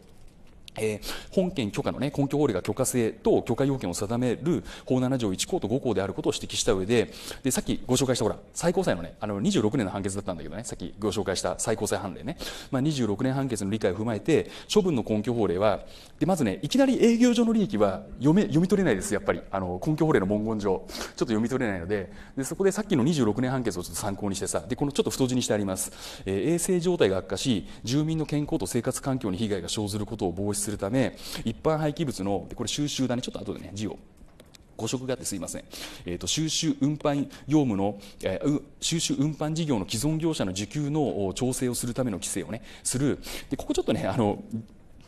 えー、本件許可の、ね、根拠法令が許可制と許可要件を定める法7条1項と5項であることを指摘した上で、で、さっきご紹介したほら、最高裁のね、あの26年の判決だったんだけどね、さっきご紹介した最高裁判例ね、まあ、26年判決の理解を踏まえて、処分の根拠法令は、で、まずね、いきなり営業上の利益は読め、読み取れないです、やっぱり。あの、根拠法令の文言上。ちょっと読み取れないので、で、そこでさっきの26年判決をちょっと参考にしてさ、で、このちょっと太字にしてあります。えー、衛生状態が悪化し、住民の健康と生活環境に被害が生ずることを防止するため一般廃棄物のこれ収集だねちょっと後でね字を誤植があってすいません、えーと、収集運搬業務の、えー、収集運搬事業の既存業者の受給の調整をするための規制をねするでここちょっとねあの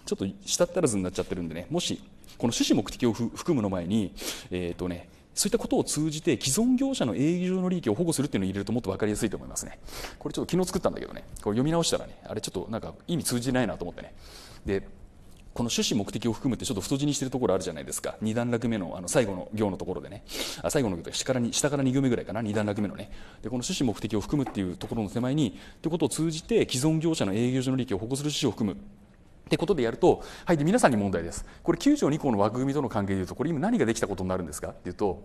ちょっと下ったらずになっちゃってるんでねもしこの趣旨目的を含むの前にえっ、ー、とねそういったことを通じて既存業者の営業上の利益を保護するっていうのを入れるともっと分かりやすいと思いますね。これちょっと昨日作ったんだけどね、これ読み直したらね、あれちょっとなんか意味通じないなと思ってね。でこの趣旨目的を含むってちょっと太字にしてるところあるじゃないですか2段落目のあの最後の行のところでねあ最後の行と下から下から2行目ぐらいかな2段落目のねでこの趣旨目的を含むっていうところの手前にということを通じて既存業者の営業所の利益を保護する趣旨を含むってことでやると、はい、で皆さんに問題です。これ9条2項の枠組みとの関係でいうと、これ今何ができたことになるんですかっていうと、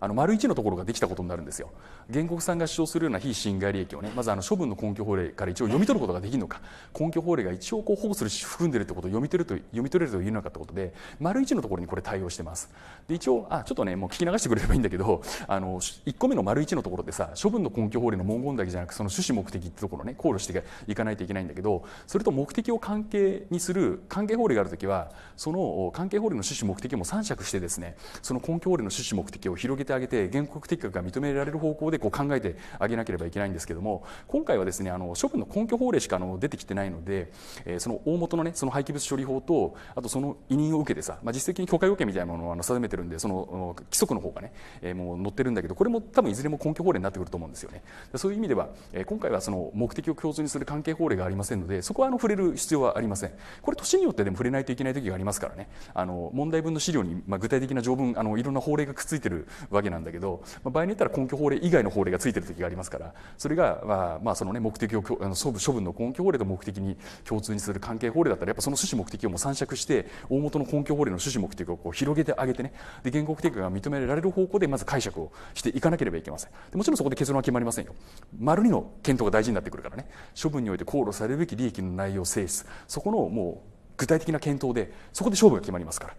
あの丸一のところができたことになるんですよ原告さんが主張するような非侵害利益をねまずあの処分の根拠法令から一応読み取ることができるのか根拠法令が一応こう保護するし含んでるってことを読み取ると読み取れるというなかったことで丸一のところにこれ対応してますで一応あちょっとねもう聞き流してくれればいいんだけどあの一個目の丸一のところでさ処分の根拠法令の文言だけじゃなくその趣旨目的ってところをね考慮していかないといけないんだけどそれと目的を関係にする関係法令があるときはその関係法令の趣旨目的も三尺してですねその根拠法令の趣旨目的を広げててあげて原告適格が認められる方向でこう考えてあげなければいけないんですけども今回はですねあの処分の根拠法令しかあの出てきてないので、えー、その大元のねその廃棄物処理法とあとその委任を受けてさ、まあ、実績に許可要件みたいなものをあの定めてるんでその規則の方がね、えー、もう載ってるんだけどこれも多分いずれも根拠法令になってくると思うんですよねそういう意味では、えー、今回はその目的を共通にする関係法令がありませんのでそこはあの触れる必要はありませんこれ年によってでも触れないといけない時がありますからねあの問題文の資料に、まあ、具体的な条文あのいろんな法令がくっついてるわわけなんだけど、ま場合によったら根拠法令以外の法令がついてる時がありますからそれが、まあ、まあそのね目的をあの処分の根拠法令と目的に共通にする関係法令だったらやっぱその趣旨目的をもう散釈して大元の根拠法令の趣旨目的をこう広げてあげてねで原告提供が認められる方向でまず解釈をしていかなければいけませんでもちろんそこで結論は決まりませんよ丸2の検討が大事になってくるからね処分において考慮されるべき利益の内容性質そこのもう具体的な検討でそこで勝負が決まりますから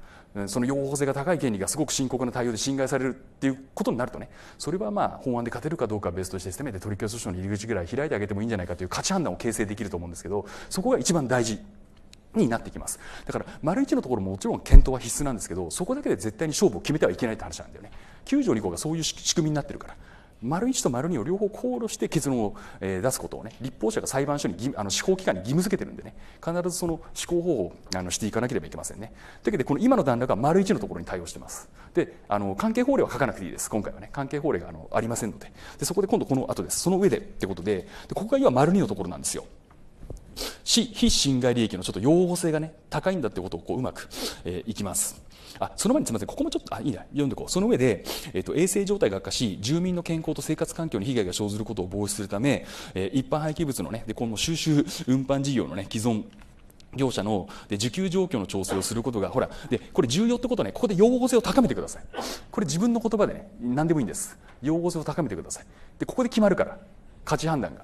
その擁護性が高い権利がすごく深刻な対応で侵害されるっていうことになるとねそれはまあ法案で勝てるかどうかは別としてせめて取り消し訴訟の入り口ぐらい開いてあげてもいいんじゃないかという価値判断を形成できると思うんですけどそこが一番大事になってきますだから丸1のところももちろん検討は必須なんですけどそこだけで絶対に勝負を決めてはいけないって話なんだよね9条2項がそういう仕組みになってるから丸1と丸2を両方考慮して結論を出すことをね立法者が裁判所にあの司法機関に義務付けてるんでね必ずその施行方法をあのしていかなければいけませんねというわけでこの今の段落は丸1のところに対応してますであの関係法令は書かなくていいです今回はね関係法令があのありませんのででそこで今度この後ですその上でってことででここが今丸2のところなんですよ非侵害利益のちょっと擁護性がね高いんだってことをこううまく、えー、いきますあその前にすみませんここもちょっとあいいな読んでこうその上で、えーと、衛生状態が悪化し住民の健康と生活環境に被害が生ずることを防止するため、えー、一般廃棄物のねでこの収集運搬事業のね既存業者ので受給状況の調整をすることがほらでこれ重要ってことはねここで擁護性を高めてくださいこれ自分の言葉でね何でもいいんです擁護性を高めてくださいでここで決まるから価値判断が。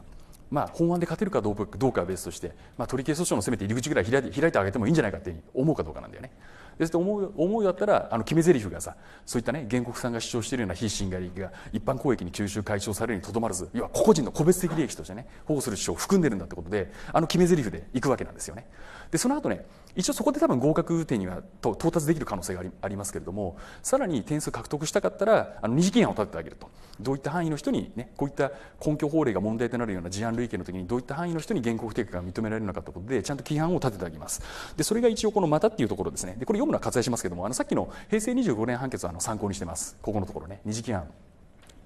まあ、案で勝てるかどうかは別として、まあ、取り消し訴訟のせめて入り口ぐらい開いてあげてもいいんじゃないかって思うかどうかなんだよね。ですと思う思うよだったらあの決め台詞がさそういったね原告さんが主張しているような非侵害利益が一般公益に吸収解消されるにとどまらず要は個々人の個別的利益としてね保護する主張を含んでるんだってことであの決め台詞でいくわけなんですよね。でその後ね一応そこで多分合格点には到達できる可能性がありますけれどもさらに点数獲得したかったらあの二次規案を立ててあげるとどういった範囲の人に、ね、こういった根拠法令が問題となるような事案類型の時にどういった範囲の人に原告提供が認められるのかということでちゃんと規範を立ててあげますでそれが一応この「また」っていうところですねでこれ読むのは割愛しますけどもあのさっきの平成25年判決をあの参考にしてますここのところね二次規案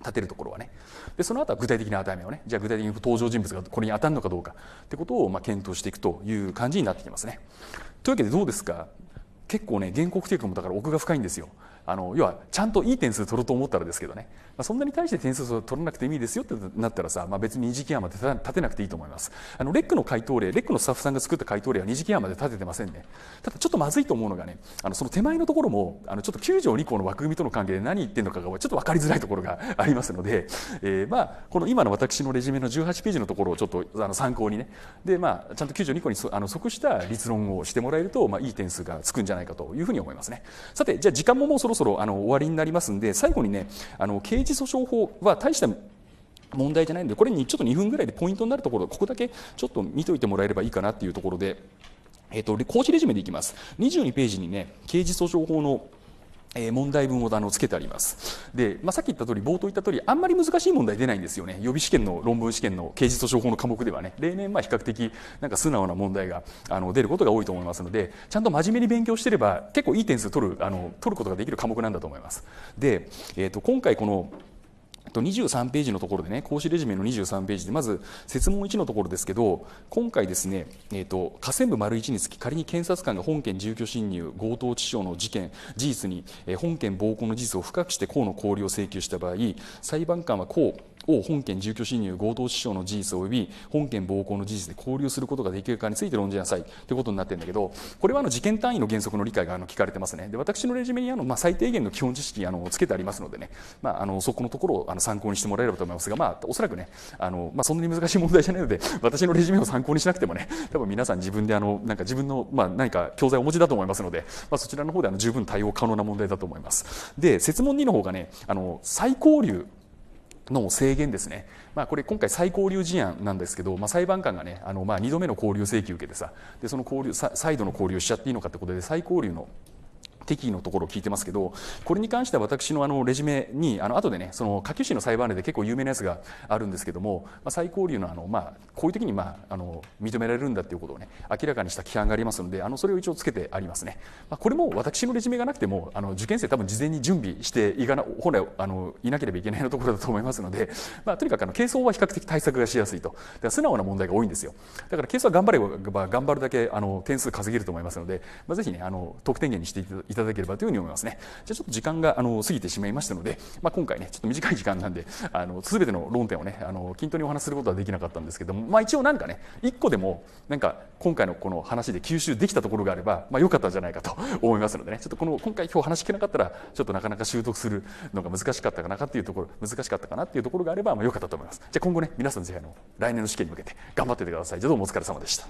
立てるところはねでその後は具体的な当たり前をねじゃあ具体的に登場人物がこれに当たるのかどうかってことをまあ検討していくという感じになってきますね。というわけでどうですか結構ね原告提供もだから奥が深いんですよ。あの要はちゃんといい点数取ろうと思ったらですけどね、まあ、そんなに対して点数取らなくてもいいですよってなったらさ、まあ、別に二次規範まで立てなくていいと思いますあのレックの回答例レックのスタッフさんが作った回答例は二次規範まで立ててませんねただちょっとまずいと思うのがねあのその手前のところもあのちょっと9条2項の枠組みとの関係で何言ってるのかがちょっと分かりづらいところが ありますので、えー、まあこの今の私のレジュメの18ページのところをちょっとあの参考にねで、まあ、ちゃんと9条2項にあの即した立論をしてもらえると、まあ、いい点数がつくんじゃないかというふうに思いますねさてじゃあ時間ももうそろそろそろあの終わりになりますんで最後にねあの刑事訴訟法は大した問題じゃないのでこれにちょっと2分ぐらいでポイントになるところここだけちょっと見といてもらえればいいかなっていうところで、えっと、と工事レジュメでいきます22ページにね刑事訴訟法の問題文をあのつけてあります。で、まあ、さっき言った通り、冒頭言った通り、あんまり難しい問題出ないんですよね。予備試験の論文試験の刑事訴訟法の科目ではね、例年、まあ、比較的、なんか素直な問題が、あの、出ることが多いと思いますので、ちゃんと真面目に勉強してれば、結構いい点数取る、あの、取ることができる科目なんだと思います。で、えっ、ー、と、今回この、と、23ページのところでね、講師レジュメの23ページで、まず、設問1のところですけど、今回ですね、えっ、ー、と、河川部丸1につき、仮に検察官が本件住居侵入、強盗致傷の事件、事実に、えー、本件暴行の事実を深くして公の交流を請求した場合、裁判官は公、を本件住居侵入強盗致傷の事実及び本件暴行の事実で交留することができるかについて論じなさいということになってるんだけどこれはあの事件単位の原則の理解があの聞かれてますねで私のレジュメにあの、まあ、最低限の基本知識あのつけてありますのでね、まあ、あのそこのところをあのの参考にしてもらえればと思いますが、まあ、おそらくねあの、まあ、そんなに難しい問題じゃないので 私のレジュメを参考にしなくてもね多分皆さん自分であのなんか自分の、まあ、何か教材をお持ちだと思いますので、まあ、そちらの方であの十分対応可能な問題だと思います。で設問2の方がねあの最高流の制限ですね、まあ、これ今回再勾流事案なんですけど、まあ、裁判官がねあのまあ2度目の交流請求受けてさでその交流再度の交留しちゃっていいのかってことで再勾流の適宜のところを聞いてますけどこれに関しては私のあのレジュメにあの後でねその下級士の裁判例で結構有名なやつがあるんですけども、まあ、最高流のあの、まあ、こういう時に、まあ、あの認められるんだということをね明らかにした規範がありますのであのそれを一応つけてありますね、まあ、これも私のレジュメがなくてもあの受験生多分事前に準備していかな本来あのいなければいけないのところだと思いますので、まあ、とにかくあの係争は比較的対策がしやすいとだから素直な問題が多いんですよだから軽装は頑張れば頑張るだけあの点数稼げると思いますので、まあ、ぜひねあの得点源にしていただただければというふうに思いますねじゃあちょっと時間があの過ぎてしまいましたので、まあ、今回ねちょっと短い時間なんであの全ての論点をねあの均等にお話することはできなかったんですけども、まあ、一応なんかね1個でもなんか今回のこの話で吸収できたところがあれば、まあ、良かったんじゃないかと思いますのでねちょっとこの今回今日話聞けなかったらちょっとなかなか習得するのが難しかったかなっていうところ難しかったかなっていうところがあれば、ま良かったと思いますじゃあ今後ね皆さんぜひあの来年の試験に向けて頑張っててくださいじゃどうもお疲れ様でした